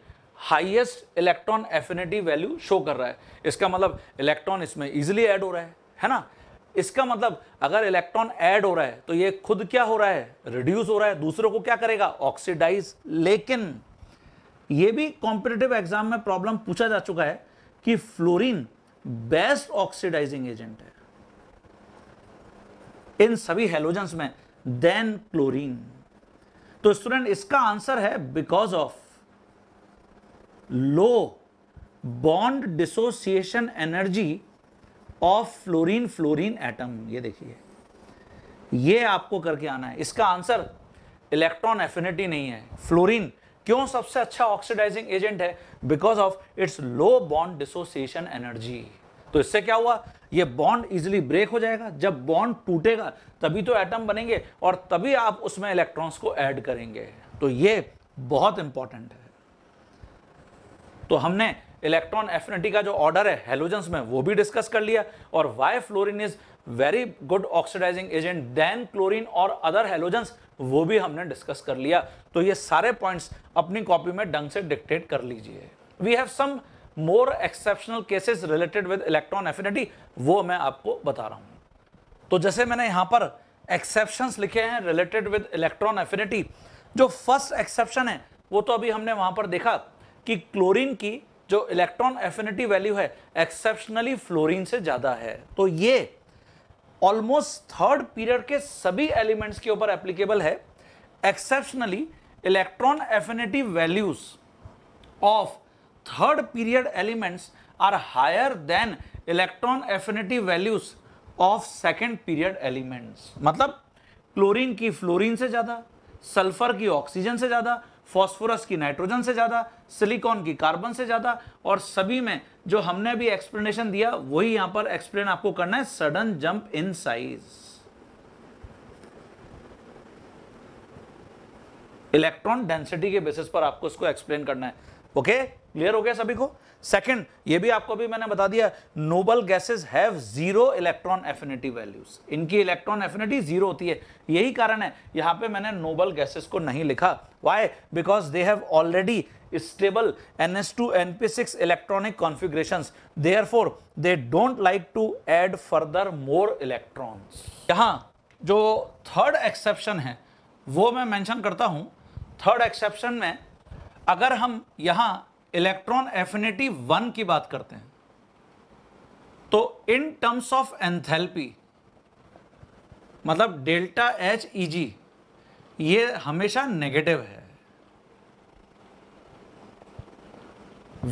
highest electron affinity value show कर रहा है इसका मतलब इलेक्ट्रॉन इसमें इजिली ऐड हो रहा है है ना इसका मतलब अगर इलेक्ट्रॉन ऐड हो रहा है तो ये खुद क्या हो रहा है रिड्यूस हो रहा है दूसरों को क्या करेगा ऑक्सीडाइज लेकिन ये भी कॉम्पिटेटिव एग्जाम में प्रॉब्लम पूछा जा चुका है कि फ्लोरीन बेस्ट ऑक्सीडाइजिंग एजेंट है इन सभी हेलोजन में देन क्लोरीन तो स्टूडेंट इसका आंसर है because of low bond dissociation energy of fluorine fluorine atom ये देखिए ये आपको करके आना है इसका आंसर इलेक्ट्रॉन एफिनिटी नहीं है फ्लोरीन क्यों सबसे अच्छा ऑक्सीडाइजिंग एजेंट है because of its low bond dissociation energy तो इससे क्या हुआ ये बॉन्ड इजिली ब्रेक हो जाएगा जब बॉन्ड टूटेगा तभी तो एटम बनेंगे और तभी आप उसमें इलेक्ट्रॉन्स को ऐड करेंगे तो ये बहुत इंपॉर्टेंट है तो हमने इलेक्ट्रॉन एफिनिटी का जो ऑर्डर है हेलोजन्स में वो भी डिस्कस कर लिया और why fluorine is very good oxidizing agent then chlorine और अदर हेलोजन्स वो भी हमने डिस्कस कर लिया तो ये सारे पॉइंट्स अपनी कॉपी में ढंग से डिक्टेट कर लीजिए we have some more exceptional cases related with electron affinity वो मैं आपको बता रहा हूँ तो जैसे मैंने यहाँ पर एक्सेप्शंस लिखे हैं रिलेटेड विद इलेक्ट्रॉन एफिनिटी जो फर्स्ट एक्सेप्शन है वो तो अभी हमने वहाँ पर देखा कि क्लोरीन की जो इलेक्ट्रॉन एफिनिटी वैल्यू है एक्सेप्शनली फ्लोरीन से ज़्यादा है तो ये ऑलमोस्ट थर्ड पीरियड के सभी एलिमेंट्स के ऊपर एप्लीकेबल है exceptionally electron affinity values of third period elements are higher than electron affinity values of second period elements मतलब क्लोरीन की फ्लोरीन से ज़्यादा सल्फर की ऑक्सीजन से ज़्यादा फॉस्फोरस की नाइट्रोजन से ज़्यादा सिलिकॉन की कार्बन से ज़्यादा और सभी में जो हमने अभी एक्सप्लेनेशन दिया वही यहाँ पर एक्सप्लेन आपको करना है sudden jump in size electron density के बेसिस पर आपको इसको एक्सप्लेन करना है ओके क्लियर हो गया सभी को सेकंड ये भी आपको भी मैंने बता दिया noble gases have zero electron affinity values इनकी इलेक्ट्रॉन एफिनिटी जीरो होती है यही कारण है यहां पे मैंने नोबल गैसेस को नहीं लिखा why because they have already stable n s two n p six electronic configuration therefore they don't like to add further more electron यहाँ जो थर्ड एक्सेप्शन है वो मैं मैंशन करता हूं थर्ड एक्सेप्शन में अगर हम यहां इलेक्ट्रॉन एफिनिटी वन की बात करते हैं तो इन टर्म्स ऑफ एंथैल्पी मतलब डेल्टा एच ई जी ये हमेशा नेगेटिव है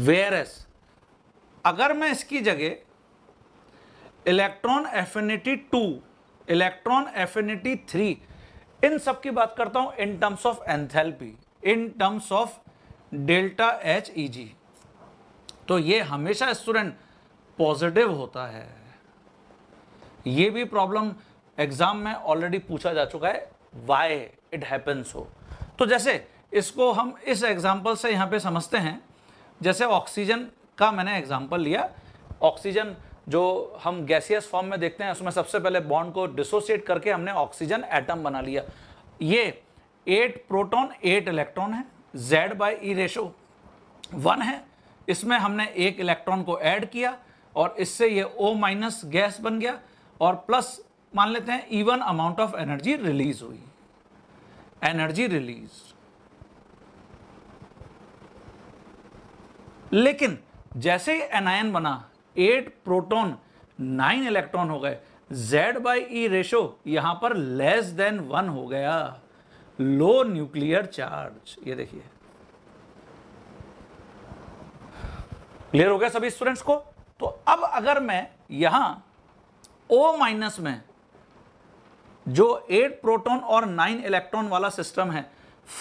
वेयर एस अगर मैं इसकी जगह electron affinity two electron affinity three इन सब की बात करता हूं in terms of enthalpy in terms of delta H E G तो ये हमेशा स्टूडेंट पॉजिटिव होता है ये भी प्रॉब्लम एग्जाम में ऑलरेडी पूछा जा चुका है वाई इट हैपन्स हो तो जैसे इसको हम इस एग्जाम्पल से यहाँ पे समझते हैं जैसे ऑक्सीजन का मैंने एग्जाम्पल लिया ऑक्सीजन जो हम गैसियस फॉर्म में देखते हैं उसमें सबसे पहले बॉन्ड को डिसोसिएट करके हमने ऑक्सीजन एटम बना लिया ये एट प्रोटॉन एट इलेक्ट्रॉन है Z by E ratio one है इसमें हमने एक इलेक्ट्रॉन को ऐड किया और इससे ये ओ माइनस गैस बन गया और प्लस मान लेते हैं even amount of energy release हुई एनर्जी रिलीज लेकिन जैसे ही एनायन बना एट प्रोटॉन नाइन इलेक्ट्रॉन हो गए जेड बाई ई रेशो यहां पर लेस देन वन हो गया लो न्यूक्लियर चार्ज ये देखिए क्लियर हो गया सभी स्टूडेंट्स को तो अब अगर मैं यहां ओ माइनस में जो एट प्रोटॉन और नाइन इलेक्ट्रॉन वाला सिस्टम है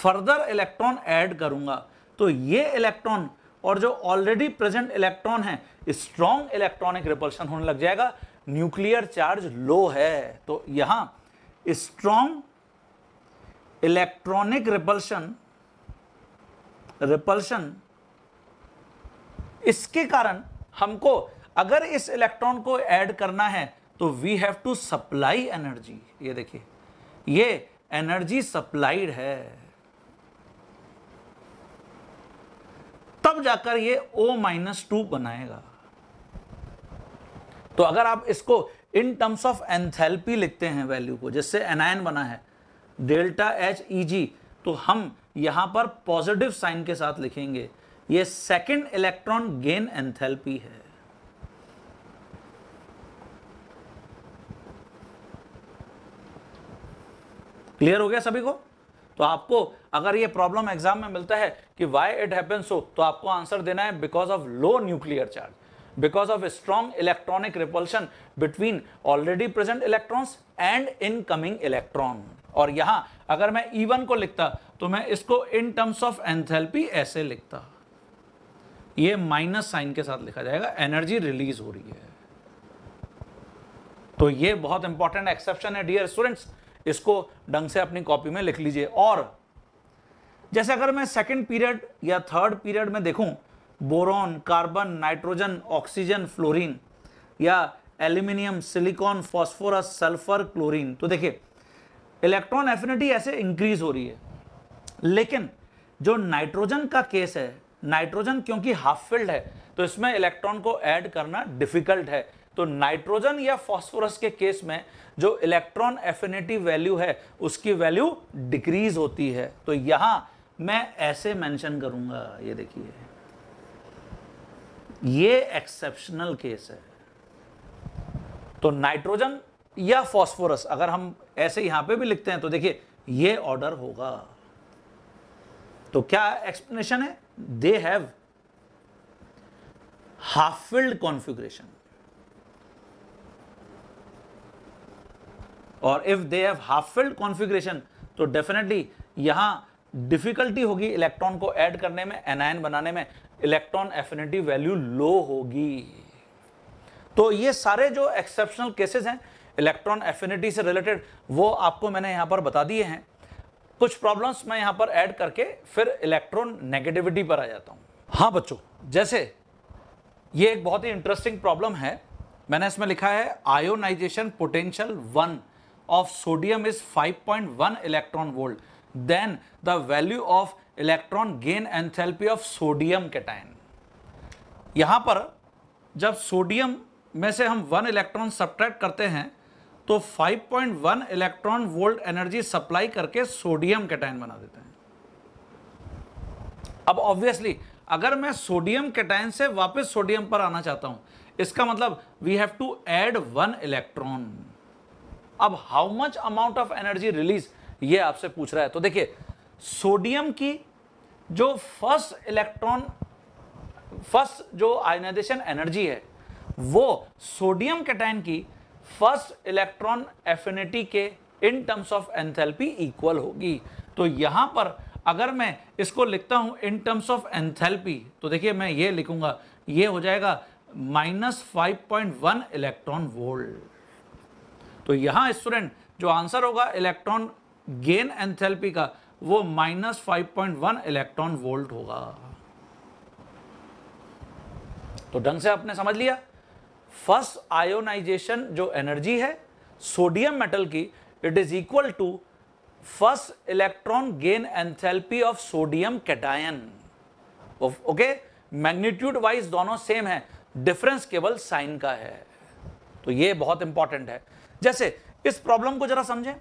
फर्दर इलेक्ट्रॉन ऐड करूंगा तो ये इलेक्ट्रॉन और जो ऑलरेडी प्रेजेंट इलेक्ट्रॉन है स्ट्रॉन्ग इलेक्ट्रॉनिक रिपल्शन होने लग जाएगा न्यूक्लियर चार्ज लो है तो यहां स्ट्रॉन्ग इलेक्ट्रॉनिक रिपल्शन रिपल्शन इसके कारण हमको अगर इस इलेक्ट्रॉन को ऐड करना है तो we have to supply energy ये देखिए ये एनर्जी सप्लाइड है तब जाकर ये O माइनस टू बनाएगा तो अगर आप इसको इन टर्म्स ऑफ एंथैल्पी लिखते हैं वैल्यू को जिससे एनायन बना है डेल्टा एच ई जी तो हम यहां पर पॉजिटिव साइन के साथ लिखेंगे ये सेकंड इलेक्ट्रॉन गेन एंथैल्पी है क्लियर हो गया सभी को तो आपको अगर ये प्रॉब्लम एग्जाम में मिलता है कि वाई इट हैपन सो तो आपको आंसर देना है because of low nuclear charge because of strong electronic repulsion between already present electrons and incoming electron और यहां अगर मैं ई e को लिखता तो मैं इसको इन टर्म्स ऑफ एंथेलपी ऐसे लिखता ये माइनस साइन के साथ लिखा जाएगा एनर्जी रिलीज हो रही है तो ये बहुत इंपॉर्टेंट एक्सेप्शन है डियर स्टूडेंट्स इसको ढंग से अपनी कॉपी में लिख लीजिए और जैसे अगर मैं सेकेंड पीरियड या थर्ड पीरियड में देखूं boron carbon nitrogen oxygen fluorine या aluminium silicon phosphorus sulphur chlorine तो देखिए इलेक्ट्रॉन एफिनिटी ऐसे इंक्रीज हो रही है लेकिन जो नाइट्रोजन का केस है नाइट्रोजन क्योंकि हाफ फिल्ड है तो इसमें इलेक्ट्रॉन को ऐड करना डिफिकल्ट है तो नाइट्रोजन या फास्फोरस के केस में जो इलेक्ट्रॉन एफिनिटी वैल्यू है उसकी वैल्यू डिक्रीज होती है तो यहां मैं ऐसे मेंशन करूंगा ये देखिए ये एक्सेप्शनल केस है तो नाइट्रोजन या फास्फोरस अगर हम ऐसे यहां पे भी लिखते हैं तो देखिए ये ऑर्डर होगा तो क्या एक्सप्लेनेशन है they have half filled configuration और if they have half filled configuration तो डेफिनेटली यहां डिफिकल्टी होगी इलेक्ट्रॉन को ऐड करने में एनायन बनाने में इलेक्ट्रॉन एफिनिटी वैल्यू लो होगी तो ये सारे जो एक्सेप्शनल केसेस हैं इलेक्ट्रॉन एफिनिटी से रिलेटेड वो आपको मैंने यहाँ पर बता दिए हैं कुछ प्रॉब्लम्स मैं यहाँ पर ऐड करके फिर इलेक्ट्रॉन नेगेटिविटी पर आ जाता हूँ हाँ बच्चों जैसे ये एक बहुत ही इंटरेस्टिंग प्रॉब्लम है मैंने इसमें लिखा है ionization potential one of sodium is 5.1 electron volt then the value of electron gain enthalpy of sodium cation यहाँ पर जब सोडियम में से हम वन इलेक्ट्रॉन सब्ट्रैक्ट करते हैं तो 5.1 इलेक्ट्रॉन वोल्ट एनर्जी सप्लाई करके सोडियम कैटाइन बना देते हैं अब ऑब्वियसली अगर मैं सोडियम कैटाइन से वापस सोडियम पर आना चाहता हूं इसका मतलब we have to add one electron अब how much amount of energy release ये आपसे पूछ रहा है तो देखिए सोडियम की जो फर्स्ट इलेक्ट्रॉन फर्स्ट जो आयनाइजेशन एनर्जी है वो सोडियम कैटाइन की फर्स्ट इलेक्ट्रॉन एफिनिटी के in terms of enthalpy equal होगी तो यहां पर अगर मैं इसको लिखता हूं इन टर्म्स ऑफ एंथैल्पी तो देखिए मैं ये लिखूंगा ये हो जाएगा minus five point one electron volt तो यहां स्टूडेंट जो आंसर होगा इलेक्ट्रॉन गेन एंथैल्पी का वो minus five point one electron volt होगा तो ढंग से आपने समझ लिया फर्स्ट आयोनाइजेशन जो एनर्जी है सोडियम मेटल की it is equal to first electron gain enthalpy of sodium cation okay magnitude wise दोनों सेम है डिफरेंस केवल साइन का है तो ये बहुत इंपॉर्टेंट है जैसे इस प्रॉब्लम को जरा समझे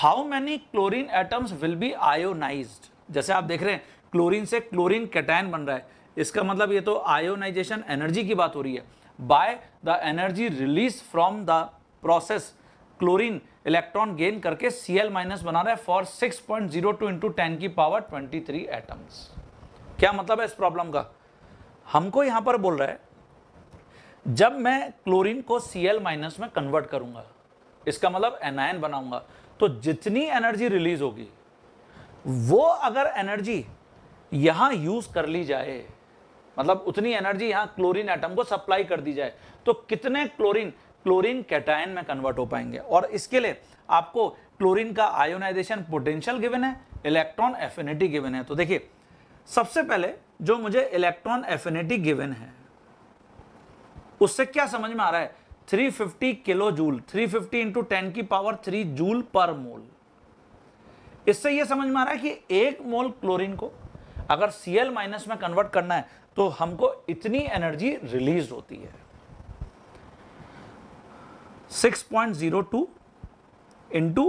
how many chlorine atoms will be ionize जैसे आप देख रहे हैं क्लोरीन से क्लोरीन कैटायन बन रहा है इसका मतलब ये तो आयोनाइजेशन एनर्जी की बात हो रही है by the energy release from the process chlorine electron gain करके Cl माइनस बना रहा है for 6.02 point zero two into ten की पावर ट्वेंटी थ्री एटम्स क्या मतलब है इस प्रॉब्लम का हमको यहां पर बोल रहा है जब मैं क्लोरीन को Cl माइनस में कन्वर्ट करूंगा इसका मतलब एनायन बनाऊंगा तो जितनी एनर्जी रिलीज होगी वो अगर एनर्जी यहां यूज़ कर ली जाए मतलब उतनी एनर्जी यहां क्लोरीन एटम को सप्लाई कर दी जाए तो कितने क्लोरीन क्लोरीन कैटायन में कन्वर्ट हो पाएंगे और इसके लिए आपको क्लोरीन का आयोनाइजेशन पोटेंशियल गिवन है इलेक्ट्रॉन एफिनिटी गिवन है तो देखिए सबसे पहले जो मुझे इलेक्ट्रॉन एफिनिटी गिवन है उससे क्या समझ में आ रहा है 350 किलो जूल 350 फिफ्टी इंटू की पावर 3 जूल पर मोल इससे यह समझ में आ रहा है कि एक मोल क्लोरीन को अगर Cl में कन्वर्ट करना है तो हमको इतनी एनर्जी रिलीज होती है 6.02 point zero two into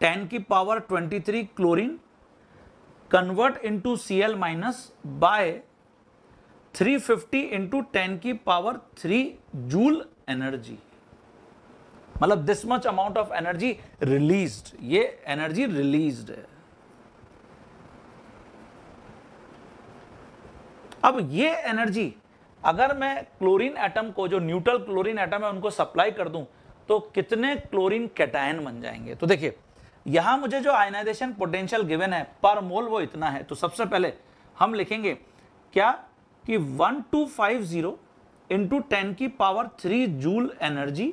ten की power 23 chlorine convert into C L minus by 350 into ten की पावर 3 जूल एनर्जी मतलब this much amount of energy released ये एनर्जी रिलीज्ड है अब ये एनर्जी अगर मैं क्लोरीन एटम को जो न्यूट्रल क्लोरीन एटम है उनको सप्लाई कर दूं तो कितने क्लोरीन कैटायन बन जाएंगे तो देखिए यहां मुझे जो आयनाइजेशन पोटेंशियल गिवन है पर मोल वो इतना है तो सबसे पहले हम लिखेंगे क्या कि 1250 two five zero into ten की power three joule energy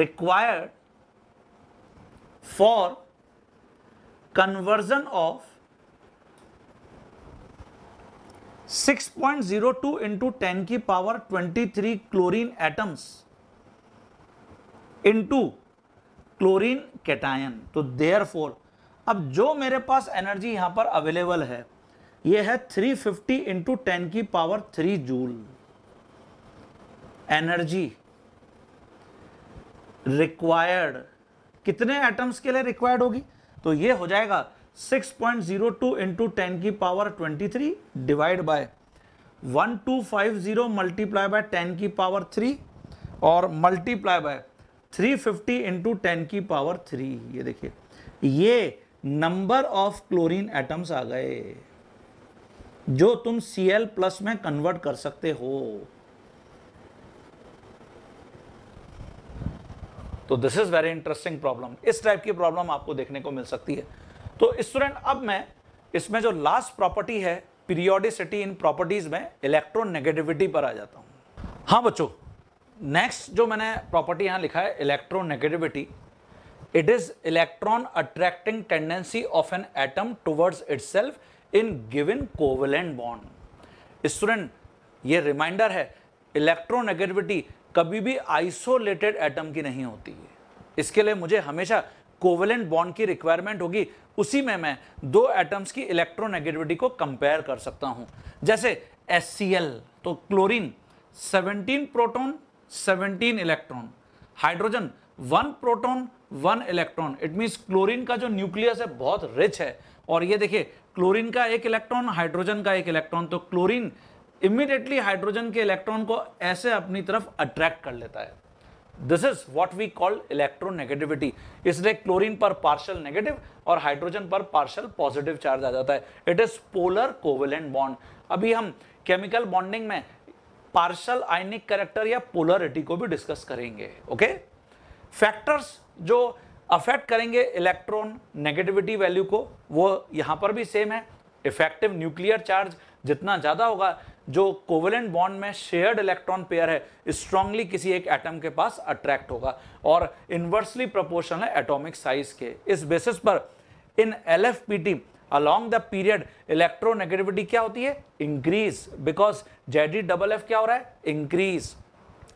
required for conversion of 6.02 point zero two into ten की power 23 chlorine atoms into chlorine cation तो देयर फोर अब जो मेरे पास एनर्जी यहां पर अवेलेबल है ये है 350 फिफ्टी इंटू टेन की पावर 3 जूल एनर्जी रिक्वायर्ड कितने एटम्स के लिए रिक्वायर्ड होगी तो ये हो जाएगा six point zero two into ten की power twenty three divide by one two five zero multiply by ten की पावर थ्री और multiply by three fifty into ten की पावर थ्री ये देखिए ये नंबर ऑफ क्लोरीन एटम्स आ गए जो तुम सी एल प्लस में कन्वर्ट कर सकते हो तो this is very interesting problem इस टाइप की प्रॉब्लम आपको देखने को मिल सकती है तो स्टूडेंट अब मैं इसमें जो लास्ट प्रॉपर्टी है पीरियोडिसिटी इन प्रॉपर्टीज़ में इलेक्ट्रोनेगेटिविटी पर आ जाता हूँ हाँ बच्चों नेक्स्ट जो मैंने प्रॉपर्टी यहाँ लिखा है electronegativity it is electron attracting tendency of an atom itself in given covalent bond student ये रिमाइंडर है इलेक्ट्रोनेगेटिविटी कभी भी आइसोलेटेड एटम की नहीं होती है इसके लिए मुझे हमेशा कोवेलेंट बॉन्ड की रिक्वायरमेंट होगी उसी में मैं दो एटम्स की इलेक्ट्रोनेगेटिविटी को कंपेयर कर सकता हूं जैसे एस तो chlorine 17 proton 17 electron hydrogen one proton one electron it means chlorine का जो न्यूक्लियस है बहुत रिच है और ये देखिए क्लोरीन का एक इलेक्ट्रॉन हाइड्रोजन का एक इलेक्ट्रॉन तो क्लोरीन इमिडिएटली हाइड्रोजन के इलेक्ट्रॉन को ऐसे अपनी तरफ अट्रैक्ट कर लेता है this is what we call electronegativity इसलिए क्लोरीन पर पार्शल नेगेटिव और हाइड्रोजन पर पार्शल पॉजिटिव चार्ज आ जाता है it is polar covalent bond अभी हम केमिकल बॉन्डिंग में पार्शल आइनिक करेक्टर या पोलरिटी को भी डिस्कस करेंगे ओके फैक्टर्स जो अफेक्ट करेंगे इलेक्ट्रॉन नेगेटिविटी वैल्यू को वो यहां पर भी सेम है इफेक्टिव न्यूक्लियर चार्ज जितना ज़्यादा होगा जो कोवेलेंट बॉन्ड में शेयर्ड इलेक्ट्रॉन पेयर है स्ट्रांगली किसी एक एटम के पास अट्रैक्ट होगा और इन्वर्सली प्रोपोर्शनल है एटॉमिक साइज के इस बेसिस पर इन एल एफ पी टी अलॉन्ग द पीरियड इलेक्ट्रोनेगेटिविटी क्या होती है इंक्रीज बिकॉज जेडी डबल एफ क्या हो रहा है increase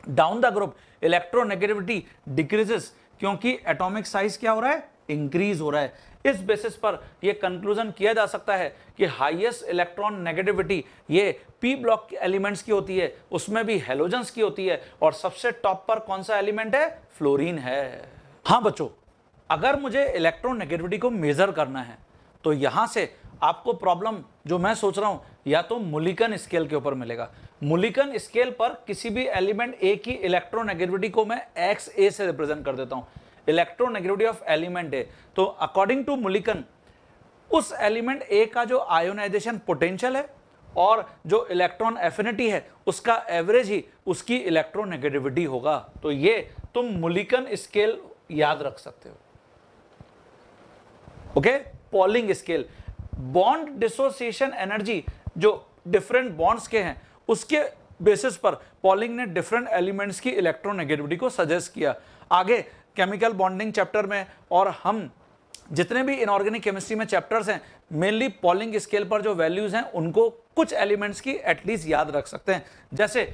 down the group electronegativity decreases क्योंकि एटॉमिक साइज क्या हो रहा है इंक्रीज हो रहा है इस बेसिस पर यह कंक्लूजन किया जा सकता है कि हाईएस्ट इलेक्ट्रॉन नेगेटिविटी ये पी ब्लॉक के एलिमेंट्स की होती है उसमें भी हेलोजन्स की होती है और सबसे टॉप पर कौन सा एलिमेंट है फ्लोरीन है हाँ बच्चों अगर मुझे इलेक्ट्रॉन नेगेटिविटी को मेजर करना है तो यहाँ से आपको प्रॉब्लम जो मैं सोच रहा हूँ या तो मुलिकन स्केल के ऊपर मिलेगा मुलिकन स्केल पर किसी भी एलिमेंट ए की इलेक्ट्रोनेगेटिविटी को मैं एक्स ए से रिप्रेजेंट कर देता हूँ इलेक्ट्रोनेगेटिविटी ऑफ एलिमेंट है तो अकॉर्डिंग टू मुलिकन उस एलिमेंट ए का जो आयोनाइजेशन पोटेंशियल है और जो इलेक्ट्रॉन एफिनिटी है उसका एवरेज ही उसकी इलेक्ट्रोनेगेटिविटी होगा तो ये तुम मुलिकन स्केल याद रख सकते हो okay Pauling scale bond dissociation energy जो डिफरेंट बॉन्ड्स के हैं उसके बेसिस पर पॉलिंग ने डिफरेंट एलिमेंट्स की इलेक्ट्रोनेगेटिविटी को सजेस्ट किया आगे केमिकल बॉन्डिंग चैप्टर में और हम जितने भी इनऑर्गेनिक केमिस्ट्री में चैप्टर्स हैं मेनली पॉलिंग स्केल पर जो वैल्यूज़ हैं उनको कुछ एलिमेंट्स की एटलीस्ट याद रख सकते हैं जैसे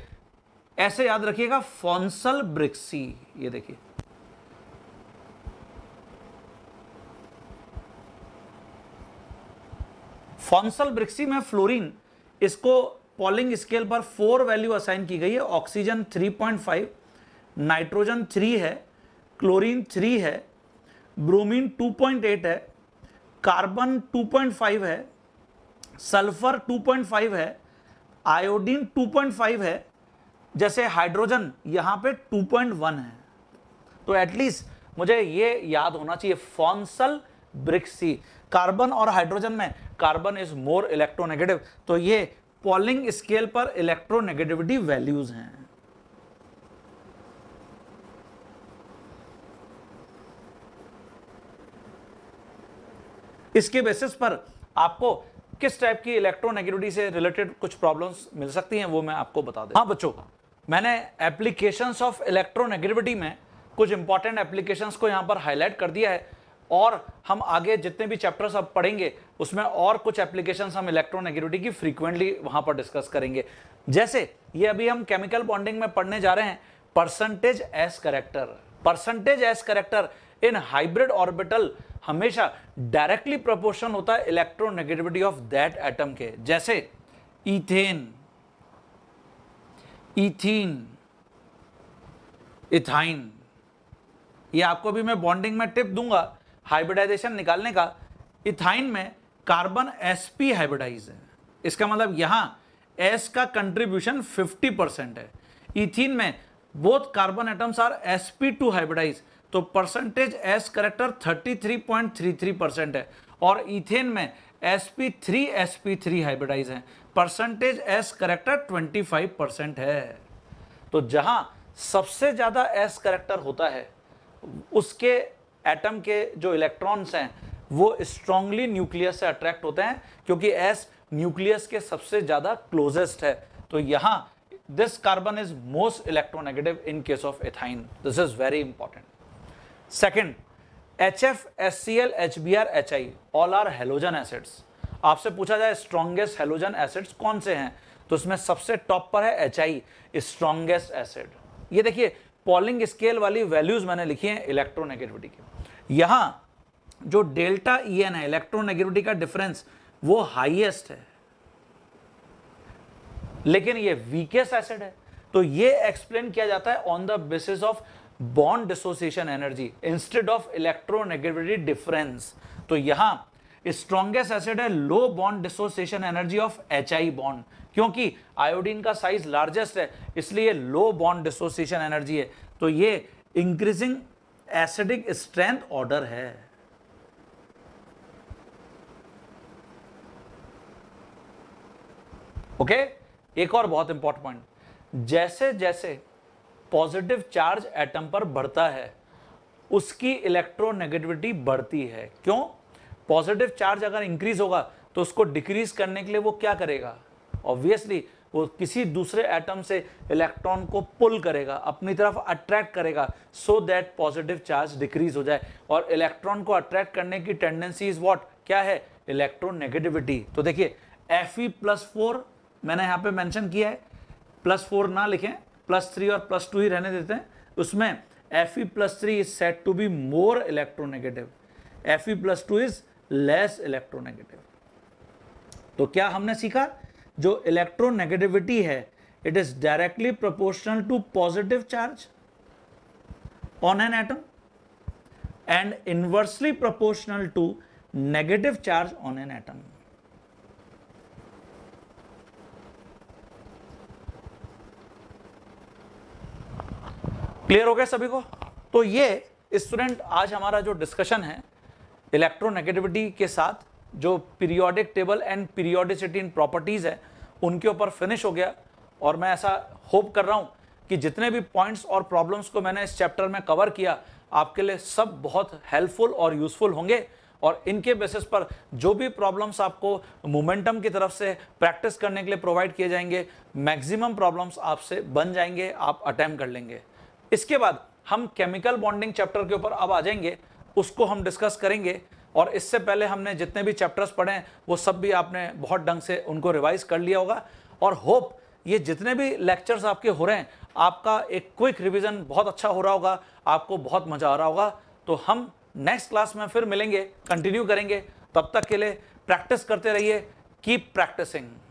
ऐसे याद रखिएगा फॉन्सल ब्रिक्सी ये देखिए फॉन्सल ब्रिक्सी में फ्लोरीन इसको पॉलिंग स्केल पर फोर वैल्यू असाइन की गई है ऑक्सीजन 3.5 नाइट्रोजन 3 है क्लोरीन थ्री है ब्रोमीन 2.8 है कार्बन 2.5 है सल्फर 2.5 है आयोडीन 2.5 है जैसे हाइड्रोजन यहाँ पे 2.1 है तो एटलीस्ट मुझे ये याद होना चाहिए फॉन्सल ब्रिक्सी कार्बन और हाइड्रोजन में कार्बन इज मोर इलेक्ट्रोनेगेटिव तो ये पॉलिंग स्केल पर इलेक्ट्रोनेगेटिविटी वैल्यूज हैं इसके बेसिस पर आपको किस टाइप की इलेक्ट्रोनेगेटिविटी से रिलेटेड कुछ प्रॉब्लम्स मिल सकती हैं वो मैं आपको बता दें हाँ बच्चों मैंने एप्लीकेशंस ऑफ इलेक्ट्रोनेगेटिविटी में कुछ इंपॉर्टेंट एप्लीकेशंस को यहाँ पर हाईलाइट कर दिया है और हम आगे जितने भी चैप्टर्स अब पढ़ेंगे उसमें और कुछ एप्लीकेशंस हम इलेक्ट्रोनेगेटिविटी की फ्रीक्वेंटली वहाँ पर डिस्कस करेंगे जैसे ये अभी हम केमिकल बॉन्डिंग में पढ़ने जा रहे हैं percentage s character percentage s character in hybrid orbital हमेशा डायरेक्टली प्रपोर्शन होता है इलेक्ट्रोनेगेटिविटी ऑफ दैट एटम के जैसे इथेन इथीन इथाइन ये आपको भी मैं बॉन्डिंग में टिप दूंगा हाइब्रिडाइजेशन निकालने का इथाइन में कार्बन एसपी हाइब्रिडाइज है इसका मतलब यहां एस का कंट्रीब्यूशन 50 परसेंट है इथीन में both carbon atoms are sp two hybridize तो परसेंटेज एस करेक्टर 33.33 परसेंट है और इथेन में s p three s p three hybridize है परसेंटेज एस करेक्टर 25 परसेंट है तो जहां सबसे ज़्यादा एस करेक्टर होता है उसके एटम के जो इलेक्ट्रॉन्स हैं वो स्ट्रांगली न्यूक्लियस से अट्रैक्ट होते हैं क्योंकि एस न्यूक्लियस के सबसे ज़्यादा क्लोजेस्ट है तो यहां this carbon is most electronegative in case of ethyne this is very important second H F S C L H B R H I all are halogen acids आपसे पूछा जाए strongest halogen acids कौन से हैं तो इसमें सबसे top पर है एच आई स्ट्रॉन्गेस्ट एसिड ये देखिए पॉलिंग स्केल वाली वैल्यूज मैंने लिखी e है इलेक्ट्रोनेगेटिविटी की यहां जो डेल्टा ई एन है इलेक्ट्रोनेगेटिविटी का डिफरेंस वो हाइएस्ट है लेकिन ये वीकेस्ट एसिड है तो ये एक्सप्लेन किया जाता है on the basis of bond dissociation energy instead of electronegativity difference तो यहां स्ट्रॉन्गेस्ट एसिड है low bond dissociation energy of H I bond क्योंकि आयोडीन का साइज लार्जेस्ट है इसलिए लो बॉन्ड डिसोसिएशन एनर्जी है तो ये इंक्रीजिंग एसिडिक स्ट्रेंथ ऑर्डर है ओके okay? एक और बहुत इंपॉर्टेंट पॉइंट जैसे जैसे पॉजिटिव चार्ज एटम पर बढ़ता है उसकी इलेक्ट्रोनेगेटिविटी बढ़ती है क्यों पॉजिटिव चार्ज अगर इंक्रीज होगा तो उसको डिक्रीज करने के लिए वो क्या करेगा ऑब्वियसली वो किसी दूसरे एटम से इलेक्ट्रॉन को पुल करेगा अपनी तरफ अट्रैक्ट करेगा so that positive charge decrease हो जाए और इलेक्ट्रॉन को अट्रैक्ट करने की टेंडेंसी इज वॉट क्या है इलेक्ट्रोनेगेटिविटी तो देखिए एफ ई प्लस फोर मैंने यहाँ पे मेंशन किया है प्लस फोर ना लिखें प्लस थ्री और प्लस टू ही रहने देते हैं उसमें F E plus three is said to be more electronegative F E plus two is less electronegative तो क्या हमने सीखा जो इलेक्ट्रोनेगेटिविटी है it is directly proportional to positive charge on an atom and inversely proportional to negative charge on an atom clear हो गया सभी को तो ये स्टूडेंट आज हमारा जो डिस्कशन है इलेक्ट्रोनेगेटिविटी के साथ जो periodic table and periodicity in properties है उनके ऊपर फिनिश हो गया और मैं ऐसा होप कर रहा हूँ कि जितने भी पॉइंट्स और प्रॉब्लम्स को मैंने इस चैप्टर में कवर किया आपके लिए सब बहुत हेल्पफुल और यूज़फुल होंगे और इनके बेसिस पर जो भी प्रॉब्लम्स आपको मोमेंटम की तरफ से प्रैक्टिस करने के लिए प्रोवाइड किए जाएंगे मैक्सिमम प्रॉब्लम्स आपसे बन जाएंगे आप अटैम्प कर लेंगे इसके बाद हम केमिकल बॉन्डिंग चैप्टर के ऊपर अब आ जाएंगे उसको हम डिस्कस करेंगे और इससे पहले हमने जितने भी चैप्टर्स पढ़े हैं वो सब भी आपने बहुत ढंग से उनको रिवाइज कर लिया होगा और होप ये जितने भी लेक्चर्स आपके हो रहे हैं आपका एक क्विक रिविज़न बहुत अच्छा हो रहा होगा आपको बहुत मज़ा आ रहा होगा तो हम नेक्स्ट क्लास में फिर मिलेंगे कंटिन्यू करेंगे तब तक के लिए प्रैक्टिस करते रहिए कीप प्रैक्टिसिंग